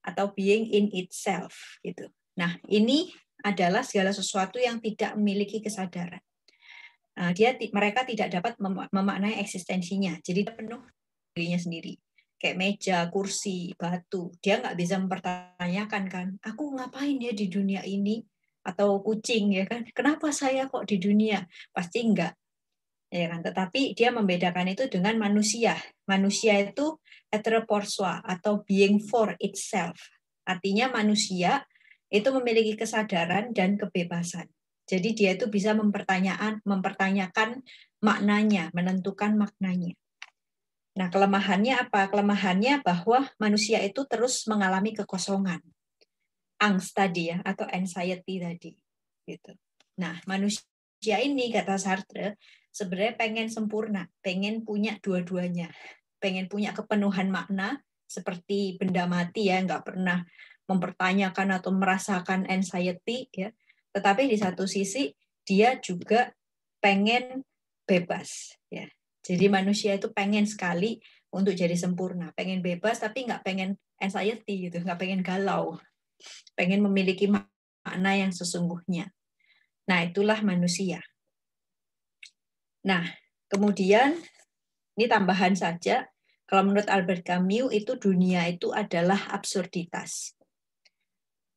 atau being in itself gitu. Nah, ini adalah segala sesuatu yang tidak memiliki kesadaran. Nah, dia mereka tidak dapat memaknai eksistensinya. Jadi penuh dirinya sendiri kayak meja, kursi, batu. Dia nggak bisa mempertanyakan kan, aku ngapain ya di dunia ini? Atau kucing ya kan, kenapa saya kok di dunia? Pasti enggak. Ya kan? Tetapi dia membedakan itu dengan manusia. Manusia itu etre atau being for itself. Artinya manusia itu memiliki kesadaran dan kebebasan. Jadi dia itu bisa mempertanyakan, mempertanyakan maknanya, menentukan maknanya. Nah, kelemahannya apa? Kelemahannya bahwa manusia itu terus mengalami kekosongan. Angst tadi ya, atau anxiety tadi. Gitu. Nah, manusia ini, kata Sartre, sebenarnya pengen sempurna, pengen punya dua-duanya. Pengen punya kepenuhan makna, seperti benda mati ya, nggak pernah mempertanyakan atau merasakan anxiety ya. Tetapi di satu sisi, dia juga pengen bebas ya jadi manusia itu pengen sekali untuk jadi sempurna, pengen bebas tapi nggak pengen anxiety gitu, nggak pengen galau, pengen memiliki makna yang sesungguhnya. Nah itulah manusia. Nah kemudian ini tambahan saja, kalau menurut Albert Camus itu dunia itu adalah absurditas.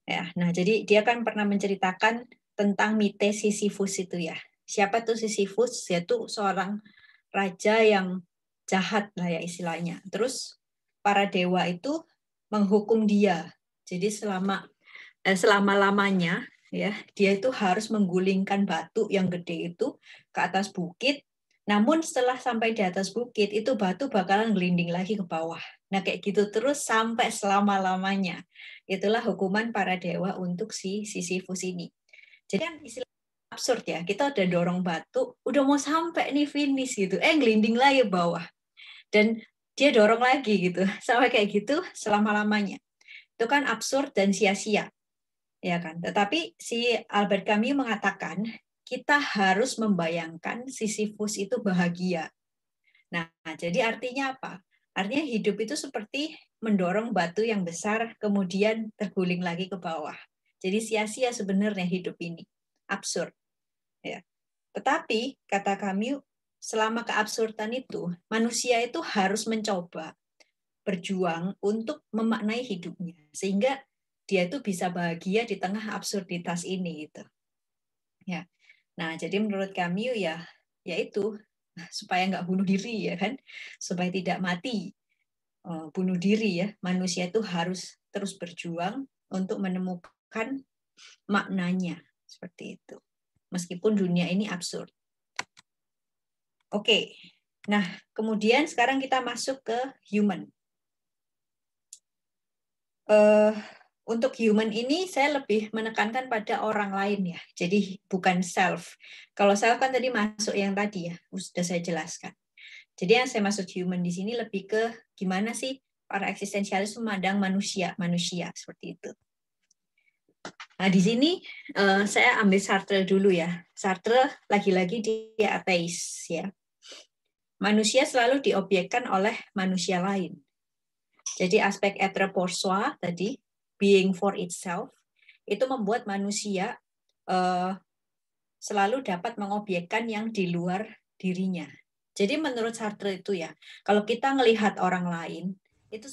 Ya, nah jadi dia kan pernah menceritakan tentang mite Sisyphus itu ya. Siapa tuh Sisyphus? Yaitu seorang raja yang jahat lah ya istilahnya. Terus para dewa itu menghukum dia. Jadi selama eh, selama lamanya ya dia itu harus menggulingkan batu yang gede itu ke atas bukit. Namun setelah sampai di atas bukit itu batu bakalan gelinding lagi ke bawah. Nah kayak gitu terus sampai selama lamanya. Itulah hukuman para dewa untuk si Sisyphus ini. Jadi kan istilah absurd ya. Kita udah dorong batu, udah mau sampai nih finish gitu. Eh gelinding lah ya bawah. Dan dia dorong lagi gitu. Sampai kayak gitu selama-lamanya. Itu kan absurd dan sia-sia. Ya kan? Tetapi si Albert Camus mengatakan kita harus membayangkan Sisyphus itu bahagia. Nah, jadi artinya apa? Artinya hidup itu seperti mendorong batu yang besar, kemudian terguling lagi ke bawah. Jadi sia-sia sebenarnya hidup ini. Absurd. Ya. Tetapi kata kami selama keabsurdan itu manusia itu harus mencoba berjuang untuk memaknai hidupnya sehingga dia itu bisa bahagia di tengah absurditas ini gitu. Ya. Nah, jadi menurut kami ya yaitu supaya nggak bunuh diri ya kan, supaya tidak mati eh, bunuh diri ya. Manusia itu harus terus berjuang untuk menemukan maknanya seperti itu meskipun dunia ini absurd. Oke, nah kemudian sekarang kita masuk ke human. Uh, untuk human ini saya lebih menekankan pada orang lain ya. Jadi bukan self. Kalau self kan tadi masuk yang tadi ya, sudah saya jelaskan. Jadi yang saya maksud human di sini lebih ke gimana sih para eksistensialis memandang manusia, manusia seperti itu. Nah, di sini uh, saya ambil Sartre dulu ya. Sartre lagi-lagi dia ateis ya. Manusia selalu diobjekkan oleh manusia lain. Jadi aspek etre soi tadi being for itself itu membuat manusia uh, selalu dapat mengobjekkan yang di luar dirinya. Jadi menurut Sartre itu ya, kalau kita melihat orang lain itu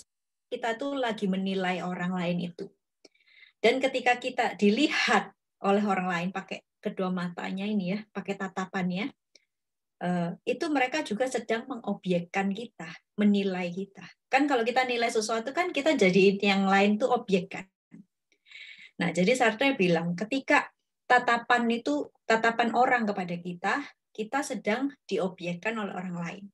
kita tuh lagi menilai orang lain itu dan ketika kita dilihat oleh orang lain pakai kedua matanya ini ya, pakai tatapannya, eh, itu mereka juga sedang mengobjekkan kita, menilai kita. Kan kalau kita nilai sesuatu kan kita jadi yang lain tuh objek kan. Nah, jadi Sartre bilang ketika tatapan itu tatapan orang kepada kita, kita sedang diobjekkan oleh orang lain.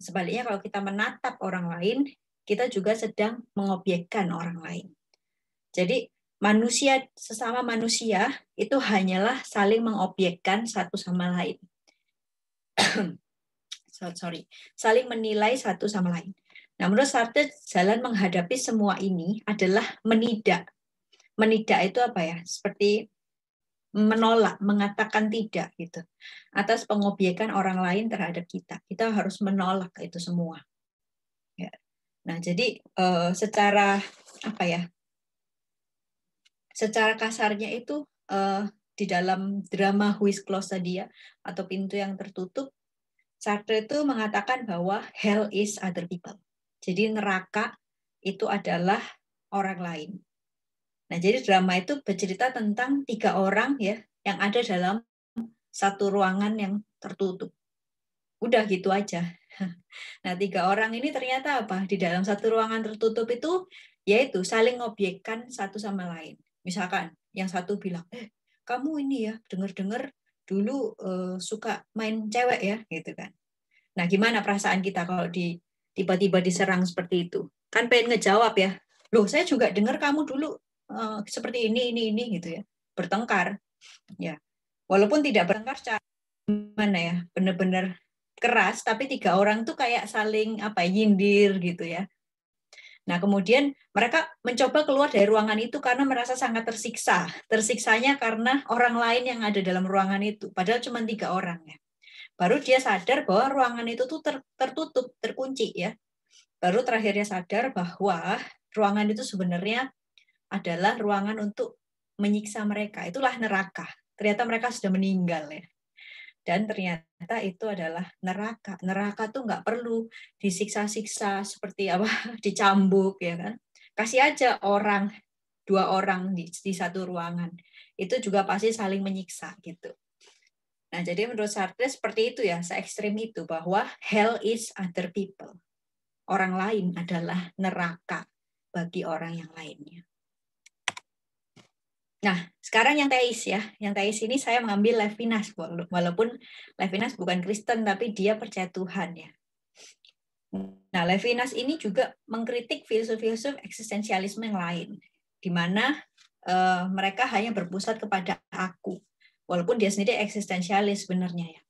Sebaliknya kalau kita menatap orang lain, kita juga sedang mengobjekkan orang lain. Jadi manusia sesama manusia itu hanyalah saling mengobjekkan satu sama lain. Sorry, saling menilai satu sama lain. Nah, menurut Sartre, jalan menghadapi semua ini adalah menidak. Menidak itu apa ya? Seperti menolak, mengatakan tidak gitu. Atas pengobjekan orang lain terhadap kita. Kita harus menolak itu semua. Ya. Nah, jadi eh, secara apa ya? secara kasarnya itu uh, di dalam drama Who is tadi ya, atau pintu yang tertutup, Sartre itu mengatakan bahwa hell is other people. Jadi neraka itu adalah orang lain. Nah, jadi drama itu bercerita tentang tiga orang ya yang ada dalam satu ruangan yang tertutup. Udah gitu aja. Nah, tiga orang ini ternyata apa? Di dalam satu ruangan tertutup itu yaitu saling objekkan satu sama lain Misalkan yang satu bilang, eh, kamu ini ya denger-dengar dulu uh, suka main cewek ya gitu kan. Nah gimana perasaan kita kalau di tiba-tiba diserang seperti itu? Kan pengen ngejawab ya, loh saya juga dengar kamu dulu uh, seperti ini ini ini gitu ya bertengkar ya walaupun tidak bertengkar secara mana ya benar-benar keras tapi tiga orang tuh kayak saling apa ya, yindir gitu ya Nah, kemudian mereka mencoba keluar dari ruangan itu karena merasa sangat tersiksa. Tersiksanya karena orang lain yang ada dalam ruangan itu, padahal cuma tiga orang ya. Baru dia sadar bahwa ruangan itu tuh ter, tertutup, terkunci ya. Baru terakhirnya sadar bahwa ruangan itu sebenarnya adalah ruangan untuk menyiksa mereka. Itulah neraka. Ternyata mereka sudah meninggal ya dan ternyata itu adalah neraka. Neraka tuh nggak perlu disiksa-siksa seperti apa dicambuk ya kan. Kasih aja orang dua orang di, di satu ruangan itu juga pasti saling menyiksa gitu. Nah jadi menurut Sartre seperti itu ya, se ekstrim itu bahwa hell is other people. Orang lain adalah neraka bagi orang yang lainnya. Nah, sekarang yang teis ya. Yang teis ini saya mengambil Levinas, walaupun Levinas bukan Kristen, tapi dia percaya Tuhan ya. Nah, Levinas ini juga mengkritik filsuf-filsuf eksistensialisme yang lain, di mana uh, mereka hanya berpusat kepada aku, walaupun dia sendiri eksistensialis sebenarnya ya.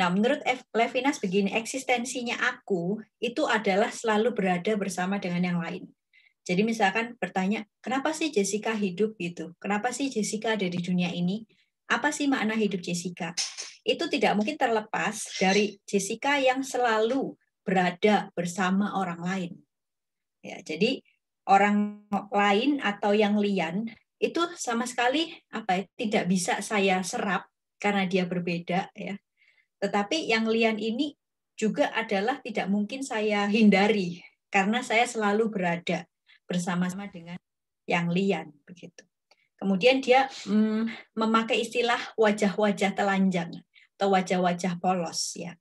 Nah, menurut Levinas begini, eksistensinya aku itu adalah selalu berada bersama dengan yang lain. Jadi misalkan bertanya, kenapa sih Jessica hidup gitu? Kenapa sih Jessica ada di dunia ini? Apa sih makna hidup Jessica? Itu tidak mungkin terlepas dari Jessica yang selalu berada bersama orang lain. Ya, jadi orang lain atau yang lian itu sama sekali apa ya, tidak bisa saya serap karena dia berbeda ya. Tetapi yang lian ini juga adalah tidak mungkin saya hindari karena saya selalu berada bersama-sama dengan yang lian begitu. Kemudian dia mm, memakai istilah wajah-wajah telanjang atau wajah-wajah polos ya.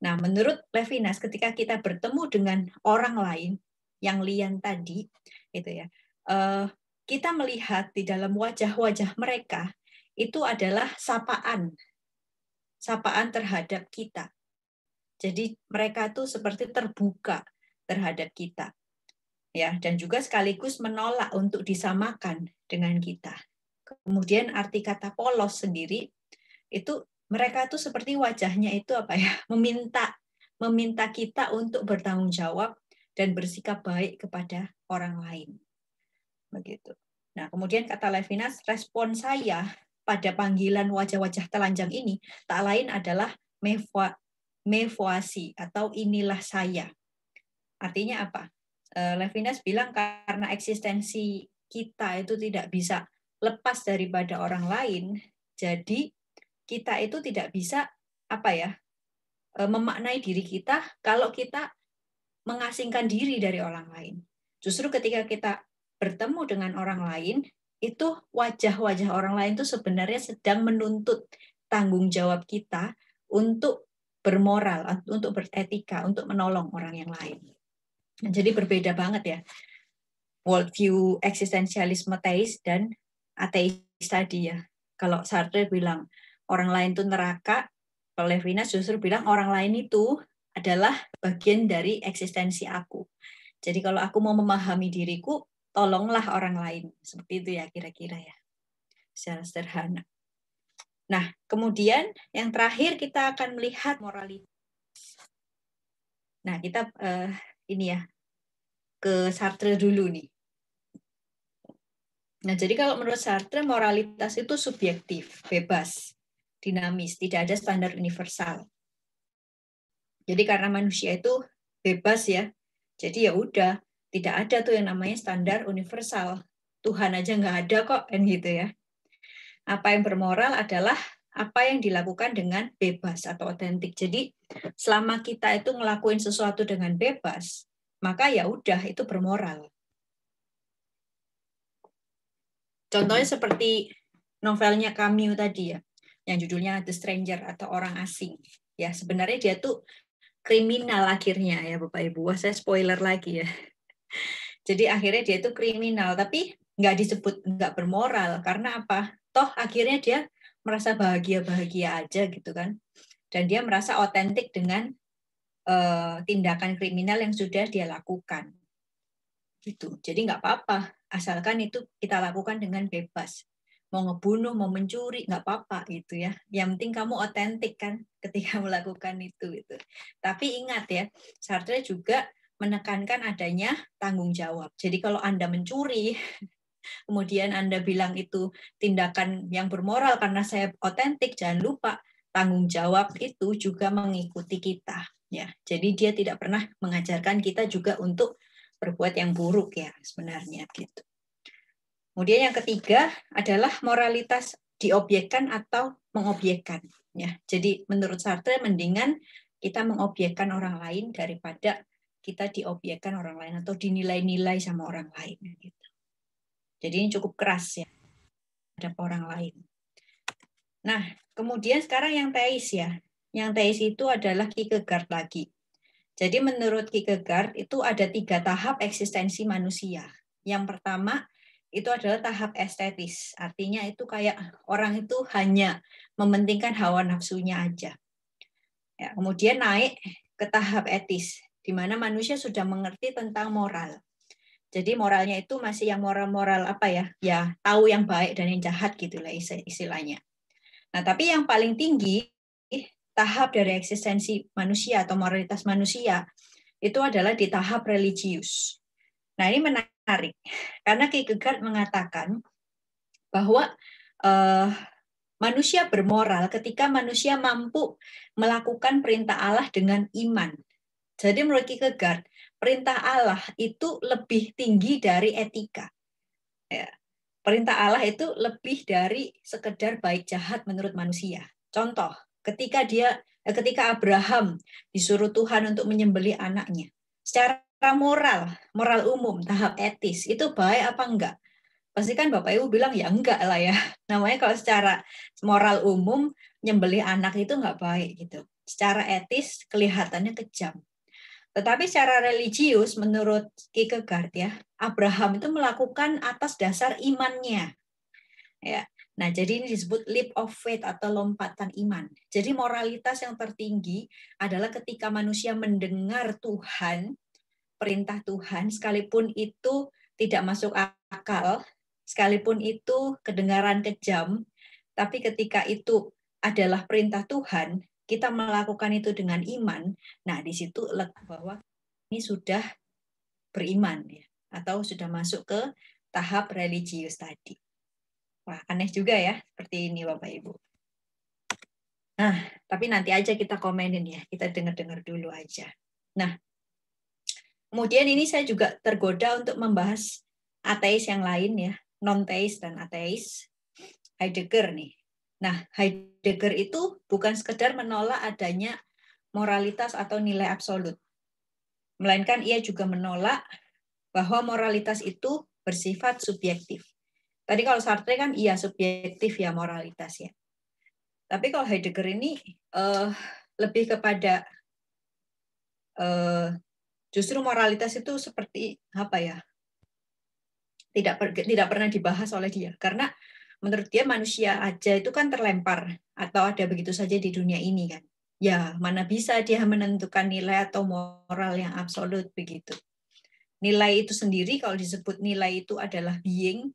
Nah, menurut Levinas ketika kita bertemu dengan orang lain yang lian tadi gitu ya. Uh, kita melihat di dalam wajah-wajah mereka itu adalah sapaan. Sapaan terhadap kita. Jadi mereka tuh seperti terbuka terhadap kita ya dan juga sekaligus menolak untuk disamakan dengan kita. Kemudian arti kata polos sendiri itu mereka tuh seperti wajahnya itu apa ya meminta meminta kita untuk bertanggung jawab dan bersikap baik kepada orang lain. Begitu. Nah, kemudian kata Levinas, respon saya pada panggilan wajah-wajah telanjang ini tak lain adalah mevoasi atau inilah saya. Artinya apa? Eh, Levinas bilang karena eksistensi kita itu tidak bisa lepas daripada orang lain, jadi kita itu tidak bisa apa ya eh, memaknai diri kita kalau kita mengasingkan diri dari orang lain. Justru ketika kita bertemu dengan orang lain, itu wajah-wajah orang lain itu sebenarnya sedang menuntut tanggung jawab kita untuk bermoral, untuk beretika, untuk menolong orang yang lain. Jadi berbeda banget ya worldview eksistensialisme teis dan ateis tadi ya. Kalau Sartre bilang orang lain itu neraka, kalau Levinas justru bilang orang lain itu adalah bagian dari eksistensi aku. Jadi kalau aku mau memahami diriku, tolonglah orang lain. Seperti itu ya kira-kira ya. Secara sederhana. Nah, kemudian yang terakhir kita akan melihat moralitas. Nah, kita uh, ini ya, ke Sartre dulu nih. Nah, jadi kalau menurut Sartre, moralitas itu subjektif, bebas, dinamis, tidak ada standar universal. Jadi karena manusia itu bebas ya, jadi ya udah, tidak ada tuh yang namanya standar universal. Tuhan aja nggak ada kok, kan gitu ya. Apa yang bermoral adalah apa yang dilakukan dengan bebas atau otentik. Jadi selama kita itu ngelakuin sesuatu dengan bebas, maka ya udah itu bermoral. Contohnya hmm. seperti novelnya Camus tadi ya, yang judulnya The Stranger atau Orang Asing. Ya, sebenarnya dia tuh kriminal akhirnya ya Bapak Ibu. Wah, saya spoiler lagi ya. Jadi akhirnya dia itu kriminal, tapi nggak disebut nggak bermoral karena apa? Toh akhirnya dia merasa bahagia bahagia aja gitu kan, dan dia merasa otentik dengan Eh, tindakan kriminal yang sudah dia lakukan. Gitu. Jadi nggak apa-apa, asalkan itu kita lakukan dengan bebas. Mau ngebunuh, mau mencuri, nggak apa-apa gitu ya. Yang penting kamu otentik kan ketika melakukan itu gitu. Tapi ingat ya, Sartre juga menekankan adanya tanggung jawab. Jadi kalau Anda mencuri, kemudian Anda bilang itu tindakan yang bermoral karena saya otentik, jangan lupa tanggung jawab itu juga mengikuti kita ya jadi dia tidak pernah mengajarkan kita juga untuk berbuat yang buruk ya sebenarnya gitu kemudian yang ketiga adalah moralitas diobjekkan atau mengobjekkan ya jadi menurut Sartre mendingan kita mengobjekkan orang lain daripada kita diobjekkan orang lain atau dinilai-nilai sama orang lain gitu jadi ini cukup keras ya terhadap orang lain nah kemudian sekarang yang teis ya yang teis itu adalah Kierkegaard lagi. Jadi menurut Kierkegaard itu ada tiga tahap eksistensi manusia. Yang pertama itu adalah tahap estetis. Artinya itu kayak orang itu hanya mementingkan hawa nafsunya aja. Ya, kemudian naik ke tahap etis, di mana manusia sudah mengerti tentang moral. Jadi moralnya itu masih yang moral-moral apa ya? Ya tahu yang baik dan yang jahat gitulah istilahnya. Nah tapi yang paling tinggi tahap dari eksistensi manusia atau moralitas manusia itu adalah di tahap religius. Nah, ini menarik karena Kierkegaard mengatakan bahwa uh, manusia bermoral ketika manusia mampu melakukan perintah Allah dengan iman. Jadi menurut Kierkegaard, perintah Allah itu lebih tinggi dari etika. Ya. Perintah Allah itu lebih dari sekedar baik jahat menurut manusia. Contoh, ketika dia eh, ketika Abraham disuruh Tuhan untuk menyembeli anaknya. Secara moral, moral umum, tahap etis itu baik apa enggak? Pasti kan Bapak Ibu bilang ya enggak lah ya. Namanya kalau secara moral umum nyembeli anak itu enggak baik gitu. Secara etis kelihatannya kejam. Tetapi secara religius menurut Kierkegaard ya, Abraham itu melakukan atas dasar imannya. Ya, Nah, jadi ini disebut leap of faith atau lompatan iman. Jadi moralitas yang tertinggi adalah ketika manusia mendengar Tuhan, perintah Tuhan, sekalipun itu tidak masuk akal, sekalipun itu kedengaran kejam, tapi ketika itu adalah perintah Tuhan, kita melakukan itu dengan iman. Nah, di situ bahwa ini sudah beriman ya, atau sudah masuk ke tahap religius tadi. Wah, aneh juga ya seperti ini Bapak Ibu. Nah, tapi nanti aja kita komenin ya, kita dengar-dengar dulu aja. Nah, kemudian ini saya juga tergoda untuk membahas ateis yang lain ya, non-teis dan ateis. Heidegger nih. Nah, Heidegger itu bukan sekedar menolak adanya moralitas atau nilai absolut. Melainkan ia juga menolak bahwa moralitas itu bersifat subjektif. Tadi kalau Sartre kan iya subjektif ya moralitasnya. Tapi kalau Heidegger ini uh, lebih kepada uh, justru moralitas itu seperti apa ya? Tidak per, tidak pernah dibahas oleh dia karena menurut dia manusia aja itu kan terlempar atau ada begitu saja di dunia ini kan. Ya, mana bisa dia menentukan nilai atau moral yang absolut begitu. Nilai itu sendiri kalau disebut nilai itu adalah being,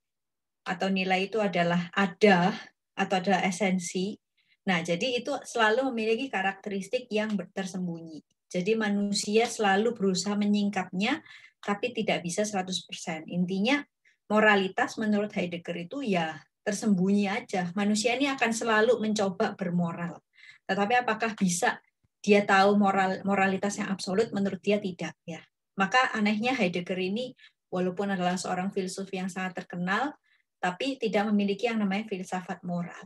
atau nilai itu adalah ada atau adalah esensi. Nah, jadi itu selalu memiliki karakteristik yang tersembunyi. Jadi manusia selalu berusaha menyingkapnya, tapi tidak bisa 100%. Intinya moralitas menurut Heidegger itu ya tersembunyi aja. Manusia ini akan selalu mencoba bermoral. Tetapi apakah bisa dia tahu moral moralitas yang absolut menurut dia tidak ya. Maka anehnya Heidegger ini walaupun adalah seorang filsuf yang sangat terkenal tapi tidak memiliki yang namanya filsafat moral.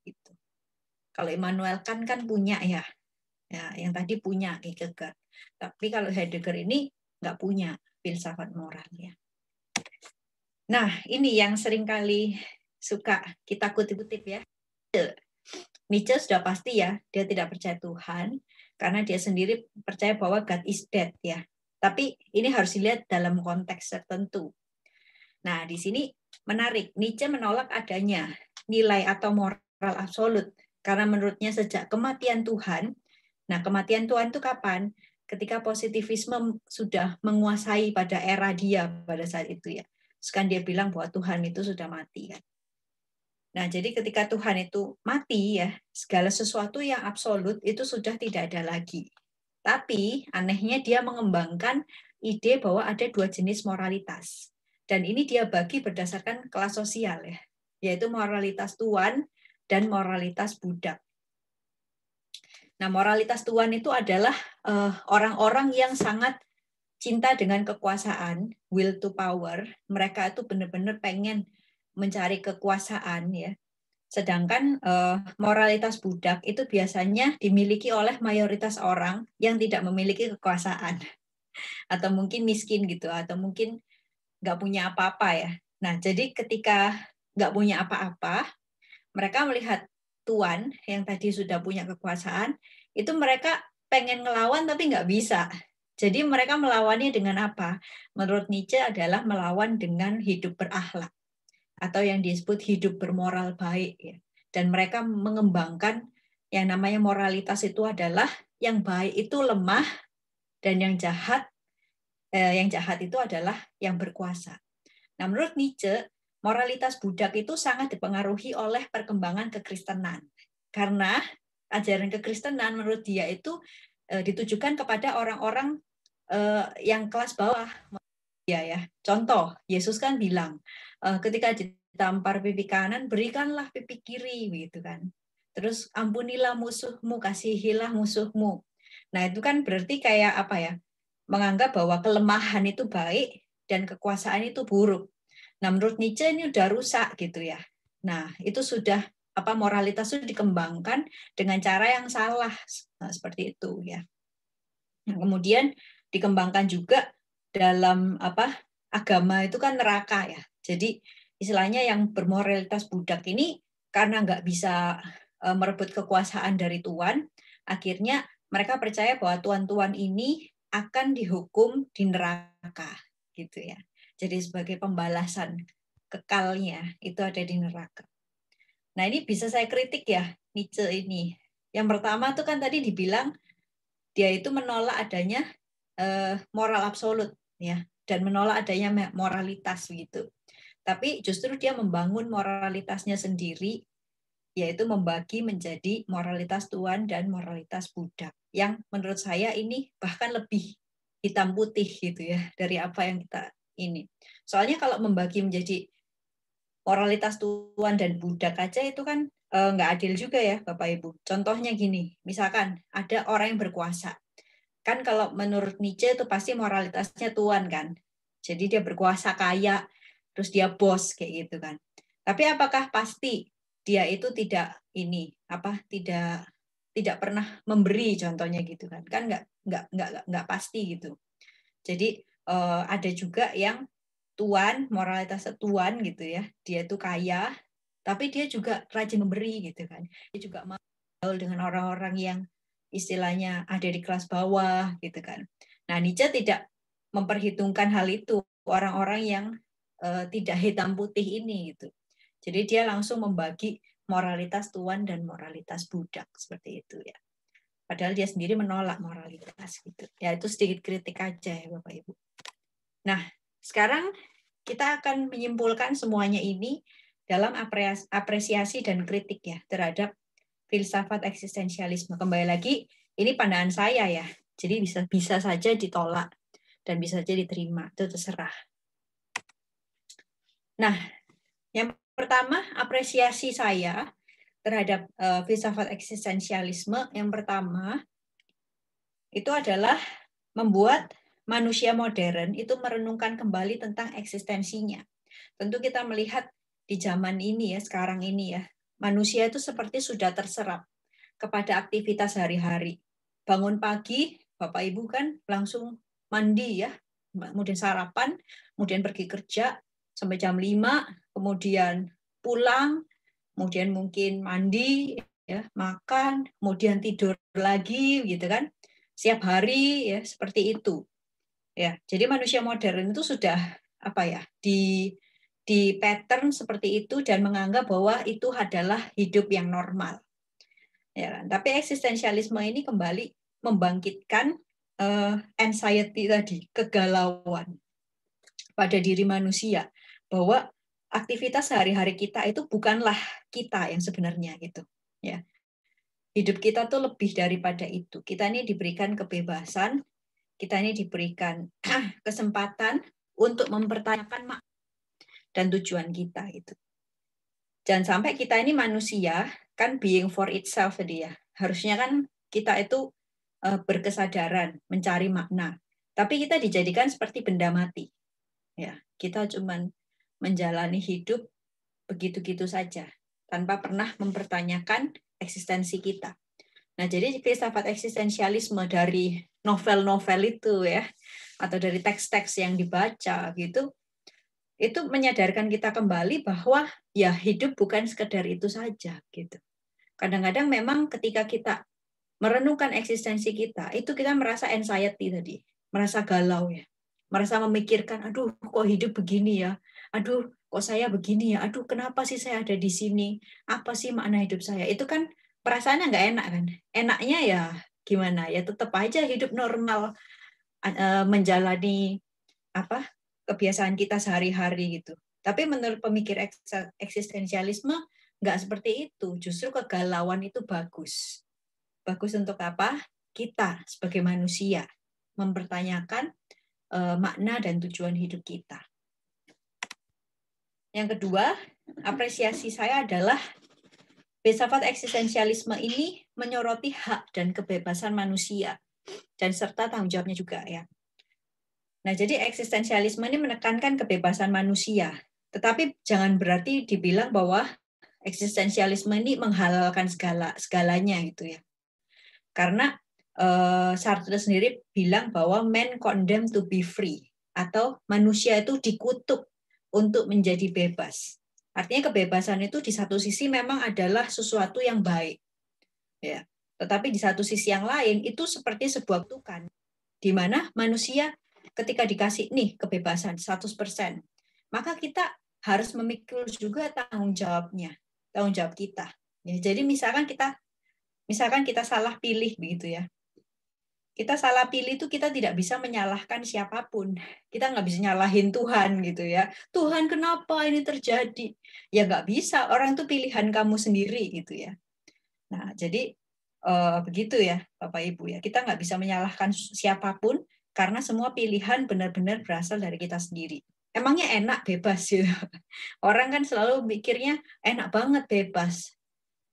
Gitu. Kalau Immanuel Kant kan punya ya, ya yang tadi punya Kierkegaard. Tapi kalau Heidegger ini nggak punya filsafat moral ya. Nah ini yang seringkali suka kita kutip-kutip ya. Nietzsche sudah pasti ya, dia tidak percaya Tuhan karena dia sendiri percaya bahwa God is dead ya. Tapi ini harus dilihat dalam konteks tertentu. Nah, di sini Menarik, Nietzsche menolak adanya nilai atau moral absolut karena menurutnya sejak kematian Tuhan, nah kematian Tuhan itu kapan? Ketika positivisme sudah menguasai pada era dia pada saat itu ya. Sekarang dia bilang bahwa Tuhan itu sudah mati kan. Nah, jadi ketika Tuhan itu mati ya, segala sesuatu yang absolut itu sudah tidak ada lagi. Tapi anehnya dia mengembangkan ide bahwa ada dua jenis moralitas. Dan ini dia bagi berdasarkan kelas sosial ya, yaitu moralitas tuan dan moralitas budak. Nah, moralitas tuan itu adalah eh, orang-orang uh, yang sangat cinta dengan kekuasaan, will to power. Mereka itu benar-benar pengen mencari kekuasaan ya. Sedangkan uh, moralitas budak itu biasanya dimiliki oleh mayoritas orang yang tidak memiliki kekuasaan atau mungkin miskin gitu atau mungkin nggak punya apa-apa ya. Nah, jadi ketika nggak punya apa-apa, mereka melihat tuan yang tadi sudah punya kekuasaan, itu mereka pengen ngelawan tapi nggak bisa. Jadi mereka melawannya dengan apa? Menurut Nietzsche adalah melawan dengan hidup berakhlak atau yang disebut hidup bermoral baik. Ya. Dan mereka mengembangkan yang namanya moralitas itu adalah yang baik itu lemah dan yang jahat Eh, yang jahat itu adalah yang berkuasa. Nah, menurut Nietzsche, moralitas budak itu sangat dipengaruhi oleh perkembangan kekristenan. Karena ajaran kekristenan menurut dia itu eh, ditujukan kepada orang-orang eh, yang kelas bawah. Ya, ya. Contoh, Yesus kan bilang, ketika ditampar pipi kanan, berikanlah pipi kiri, gitu kan. Terus ampunilah musuhmu, kasihilah musuhmu. Nah, itu kan berarti kayak apa ya? menganggap bahwa kelemahan itu baik dan kekuasaan itu buruk. Nah, menurut Nietzsche ini udah rusak gitu ya. Nah, itu sudah apa moralitas itu dikembangkan dengan cara yang salah nah, seperti itu ya. Nah, kemudian dikembangkan juga dalam apa agama itu kan neraka ya. Jadi istilahnya yang bermoralitas budak ini karena nggak bisa eh, merebut kekuasaan dari Tuhan, akhirnya mereka percaya bahwa tuan-tuan ini akan dihukum di neraka gitu ya. Jadi sebagai pembalasan kekalnya itu ada di neraka. Nah ini bisa saya kritik ya Nietzsche ini. Yang pertama tuh kan tadi dibilang dia itu menolak adanya eh, moral absolut ya dan menolak adanya moralitas gitu. Tapi justru dia membangun moralitasnya sendiri yaitu membagi menjadi moralitas tuan dan moralitas budak yang menurut saya ini bahkan lebih hitam putih gitu ya dari apa yang kita ini. Soalnya kalau membagi menjadi moralitas tuan dan budak aja itu kan e, nggak e, adil juga ya Bapak Ibu. Contohnya gini, misalkan ada orang yang berkuasa. Kan kalau menurut Nietzsche itu pasti moralitasnya tuan kan. Jadi dia berkuasa kaya, terus dia bos kayak gitu kan. Tapi apakah pasti dia itu tidak ini apa tidak tidak pernah memberi contohnya gitu kan kan nggak nggak nggak nggak pasti gitu jadi uh, ada juga yang tuan moralitas tuan gitu ya dia tuh kaya tapi dia juga rajin memberi gitu kan dia juga mau dengan orang-orang yang istilahnya ada di kelas bawah gitu kan nah Nietzsche tidak memperhitungkan hal itu orang-orang yang uh, tidak hitam putih ini gitu jadi dia langsung membagi moralitas tuan dan moralitas budak seperti itu ya. Padahal dia sendiri menolak moralitas gitu. Ya itu sedikit kritik aja ya Bapak Ibu. Nah, sekarang kita akan menyimpulkan semuanya ini dalam apresiasi dan kritik ya terhadap filsafat eksistensialisme. Kembali lagi, ini pandangan saya ya. Jadi bisa bisa saja ditolak dan bisa saja diterima, itu terserah. Nah, yang Pertama, apresiasi saya terhadap uh, filsafat eksistensialisme yang pertama itu adalah membuat manusia modern itu merenungkan kembali tentang eksistensinya. Tentu kita melihat di zaman ini ya, sekarang ini ya, manusia itu seperti sudah terserap kepada aktivitas hari-hari. Bangun pagi, Bapak Ibu kan langsung mandi ya, kemudian sarapan, kemudian pergi kerja, sampai jam 5, kemudian pulang, kemudian mungkin mandi, ya, makan, kemudian tidur lagi gitu kan. Setiap hari ya seperti itu. Ya, jadi manusia modern itu sudah apa ya? di di pattern seperti itu dan menganggap bahwa itu adalah hidup yang normal. Ya, tapi eksistensialisme ini kembali membangkitkan uh, anxiety tadi, kegalauan pada diri manusia bahwa aktivitas sehari-hari kita itu bukanlah kita yang sebenarnya gitu ya hidup kita tuh lebih daripada itu kita ini diberikan kebebasan kita ini diberikan kesempatan untuk mempertanyakan mak dan tujuan kita itu jangan sampai kita ini manusia kan being for itself tadi ya harusnya kan kita itu eh, berkesadaran mencari makna tapi kita dijadikan seperti benda mati ya kita cuman menjalani hidup begitu-gitu saja tanpa pernah mempertanyakan eksistensi kita. Nah, jadi filsafat eksistensialisme dari novel-novel itu ya atau dari teks-teks yang dibaca gitu itu menyadarkan kita kembali bahwa ya hidup bukan sekedar itu saja gitu. Kadang-kadang memang ketika kita merenungkan eksistensi kita, itu kita merasa anxiety tadi, merasa galau ya, merasa memikirkan aduh kok hidup begini ya, aduh kok saya begini ya, aduh kenapa sih saya ada di sini, apa sih makna hidup saya, itu kan perasaannya nggak enak kan, enaknya ya gimana ya tetap aja hidup normal e, menjalani apa kebiasaan kita sehari-hari gitu. Tapi menurut pemikir eksistensialisme nggak seperti itu. Justru kegalauan itu bagus. Bagus untuk apa? Kita sebagai manusia mempertanyakan e, makna dan tujuan hidup kita. Yang kedua, apresiasi saya adalah filsafat eksistensialisme ini menyoroti hak dan kebebasan manusia dan serta tanggung jawabnya juga ya. Nah, jadi eksistensialisme ini menekankan kebebasan manusia, tetapi jangan berarti dibilang bahwa eksistensialisme ini menghalalkan segala segalanya gitu ya. Karena uh, Sartre sendiri bilang bahwa man condemned to be free atau manusia itu dikutuk untuk menjadi bebas. Artinya kebebasan itu di satu sisi memang adalah sesuatu yang baik. Ya. Tetapi di satu sisi yang lain itu seperti sebuah tukan di mana manusia ketika dikasih nih kebebasan 100%, maka kita harus memikul juga tanggung jawabnya, tanggung jawab kita. Ya, jadi misalkan kita misalkan kita salah pilih begitu ya kita salah pilih itu kita tidak bisa menyalahkan siapapun. Kita nggak bisa nyalahin Tuhan gitu ya. Tuhan kenapa ini terjadi? Ya nggak bisa. Orang itu pilihan kamu sendiri gitu ya. Nah jadi uh, begitu ya Bapak Ibu ya. Kita nggak bisa menyalahkan siapapun karena semua pilihan benar-benar berasal dari kita sendiri. Emangnya enak bebas gitu. Orang kan selalu mikirnya enak banget bebas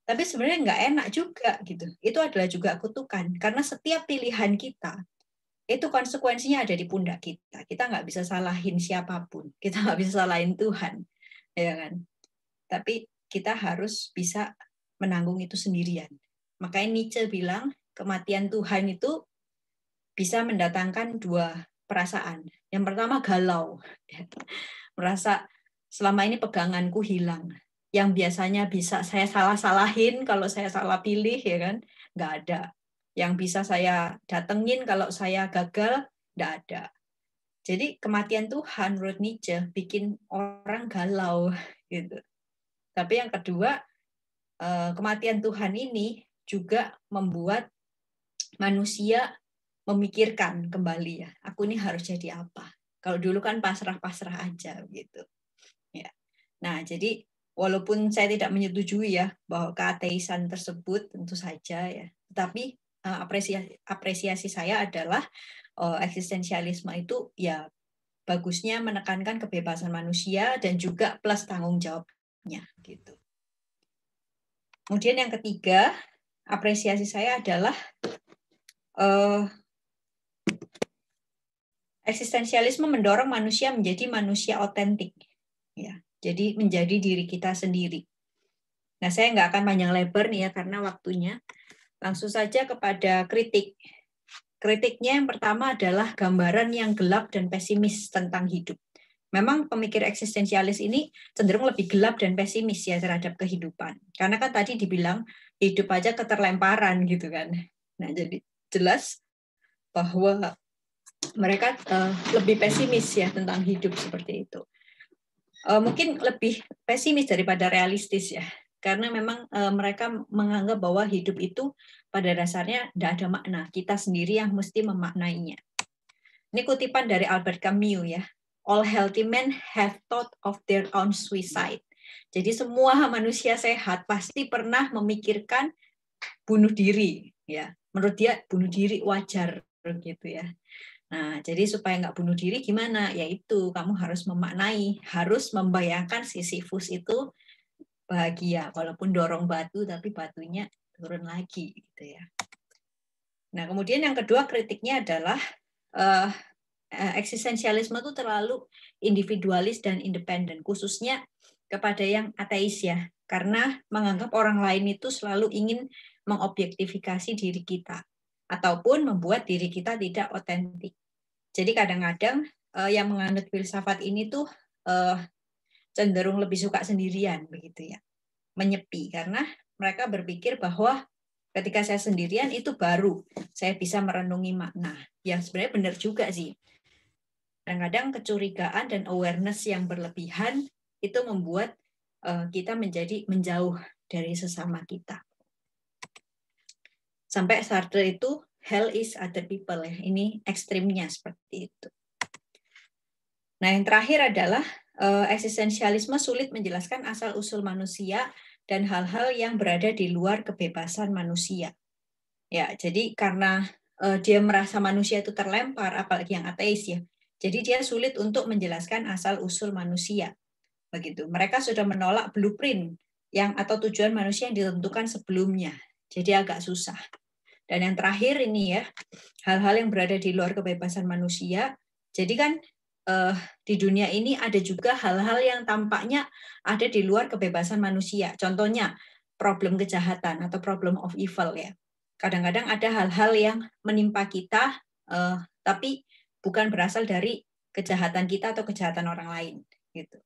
tapi sebenarnya nggak enak juga gitu. Itu adalah juga kutukan karena setiap pilihan kita itu konsekuensinya ada di pundak kita. Kita nggak bisa salahin siapapun, kita nggak bisa salahin Tuhan, ya kan? Tapi kita harus bisa menanggung itu sendirian. Makanya Nietzsche bilang kematian Tuhan itu bisa mendatangkan dua perasaan. Yang pertama galau, merasa selama ini peganganku hilang, yang biasanya bisa saya salah-salahin kalau saya salah pilih ya kan nggak ada yang bisa saya datengin kalau saya gagal nggak ada jadi kematian Tuhan menurut Nietzsche bikin orang galau gitu tapi yang kedua eh, kematian Tuhan ini juga membuat manusia memikirkan kembali ya aku ini harus jadi apa kalau dulu kan pasrah-pasrah aja gitu ya nah jadi walaupun saya tidak menyetujui ya bahwa keateisan tersebut tentu saja ya tetapi eh, apresiasi apresiasi saya adalah oh, eksistensialisme itu ya bagusnya menekankan kebebasan manusia dan juga plus tanggung jawabnya gitu kemudian yang ketiga apresiasi saya adalah oh, eksistensialisme mendorong manusia menjadi manusia otentik ya jadi menjadi diri kita sendiri. Nah, saya nggak akan panjang lebar nih ya karena waktunya. Langsung saja kepada kritik. Kritiknya yang pertama adalah gambaran yang gelap dan pesimis tentang hidup. Memang pemikir eksistensialis ini cenderung lebih gelap dan pesimis ya terhadap kehidupan. Karena kan tadi dibilang hidup aja keterlemparan gitu kan. Nah, jadi jelas bahwa mereka eh, lebih pesimis ya tentang hidup seperti itu. Eh, mungkin lebih pesimis daripada realistis ya karena memang uh, mereka menganggap bahwa hidup itu pada dasarnya tidak ada makna kita sendiri yang mesti memaknainya ini kutipan dari Albert Camus ya all healthy men have thought of their own suicide jadi semua manusia sehat pasti pernah memikirkan bunuh diri ya menurut dia bunuh diri wajar gitu ya Nah, jadi supaya nggak bunuh diri gimana? Yaitu kamu harus memaknai, harus membayangkan Sisyphus itu bahagia, walaupun dorong batu tapi batunya turun lagi, gitu ya. Nah, kemudian yang kedua kritiknya adalah uh, eksistensialisme itu terlalu individualis dan independen, khususnya kepada yang ateis ya, karena menganggap orang lain itu selalu ingin mengobjektifikasi diri kita ataupun membuat diri kita tidak otentik. Jadi kadang-kadang uh, yang menganut filsafat ini tuh uh, cenderung lebih suka sendirian begitu ya, menyepi karena mereka berpikir bahwa ketika saya sendirian itu baru saya bisa merenungi makna. Yang sebenarnya benar juga sih. Kadang-kadang kecurigaan dan awareness yang berlebihan itu membuat uh, kita menjadi menjauh dari sesama kita. Sampai Sartre itu hell is other people ya. Ini ekstrimnya seperti itu. Nah, yang terakhir adalah eh, eksistensialisme sulit menjelaskan asal-usul manusia dan hal-hal yang berada di luar kebebasan manusia. Ya, jadi karena uh, dia merasa manusia itu terlempar apalagi yang ateis ya. Jadi dia sulit untuk menjelaskan asal-usul manusia. Begitu. Mereka sudah menolak blueprint yang atau tujuan manusia yang ditentukan sebelumnya. Jadi agak susah. Dan yang terakhir ini ya, hal-hal yang berada di luar kebebasan manusia. Jadi kan eh, di dunia ini ada juga hal-hal yang tampaknya ada di luar kebebasan manusia. Contohnya problem kejahatan atau problem of evil ya. Kadang-kadang ada hal-hal yang menimpa kita eh, tapi bukan berasal dari kejahatan kita atau kejahatan orang lain gitu.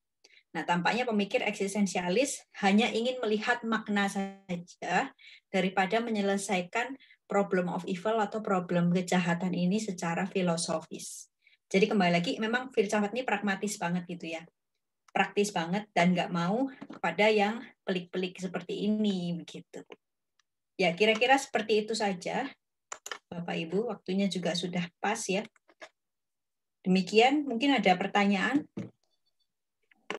Nah, tampaknya pemikir eksistensialis hanya ingin melihat makna saja daripada menyelesaikan problem of evil atau problem kejahatan ini secara filosofis. Jadi kembali lagi, memang filsafat ini pragmatis banget gitu ya. Praktis banget dan nggak mau kepada yang pelik-pelik seperti ini. begitu. Ya, kira-kira seperti itu saja. Bapak-Ibu, waktunya juga sudah pas ya. Demikian, mungkin ada pertanyaan?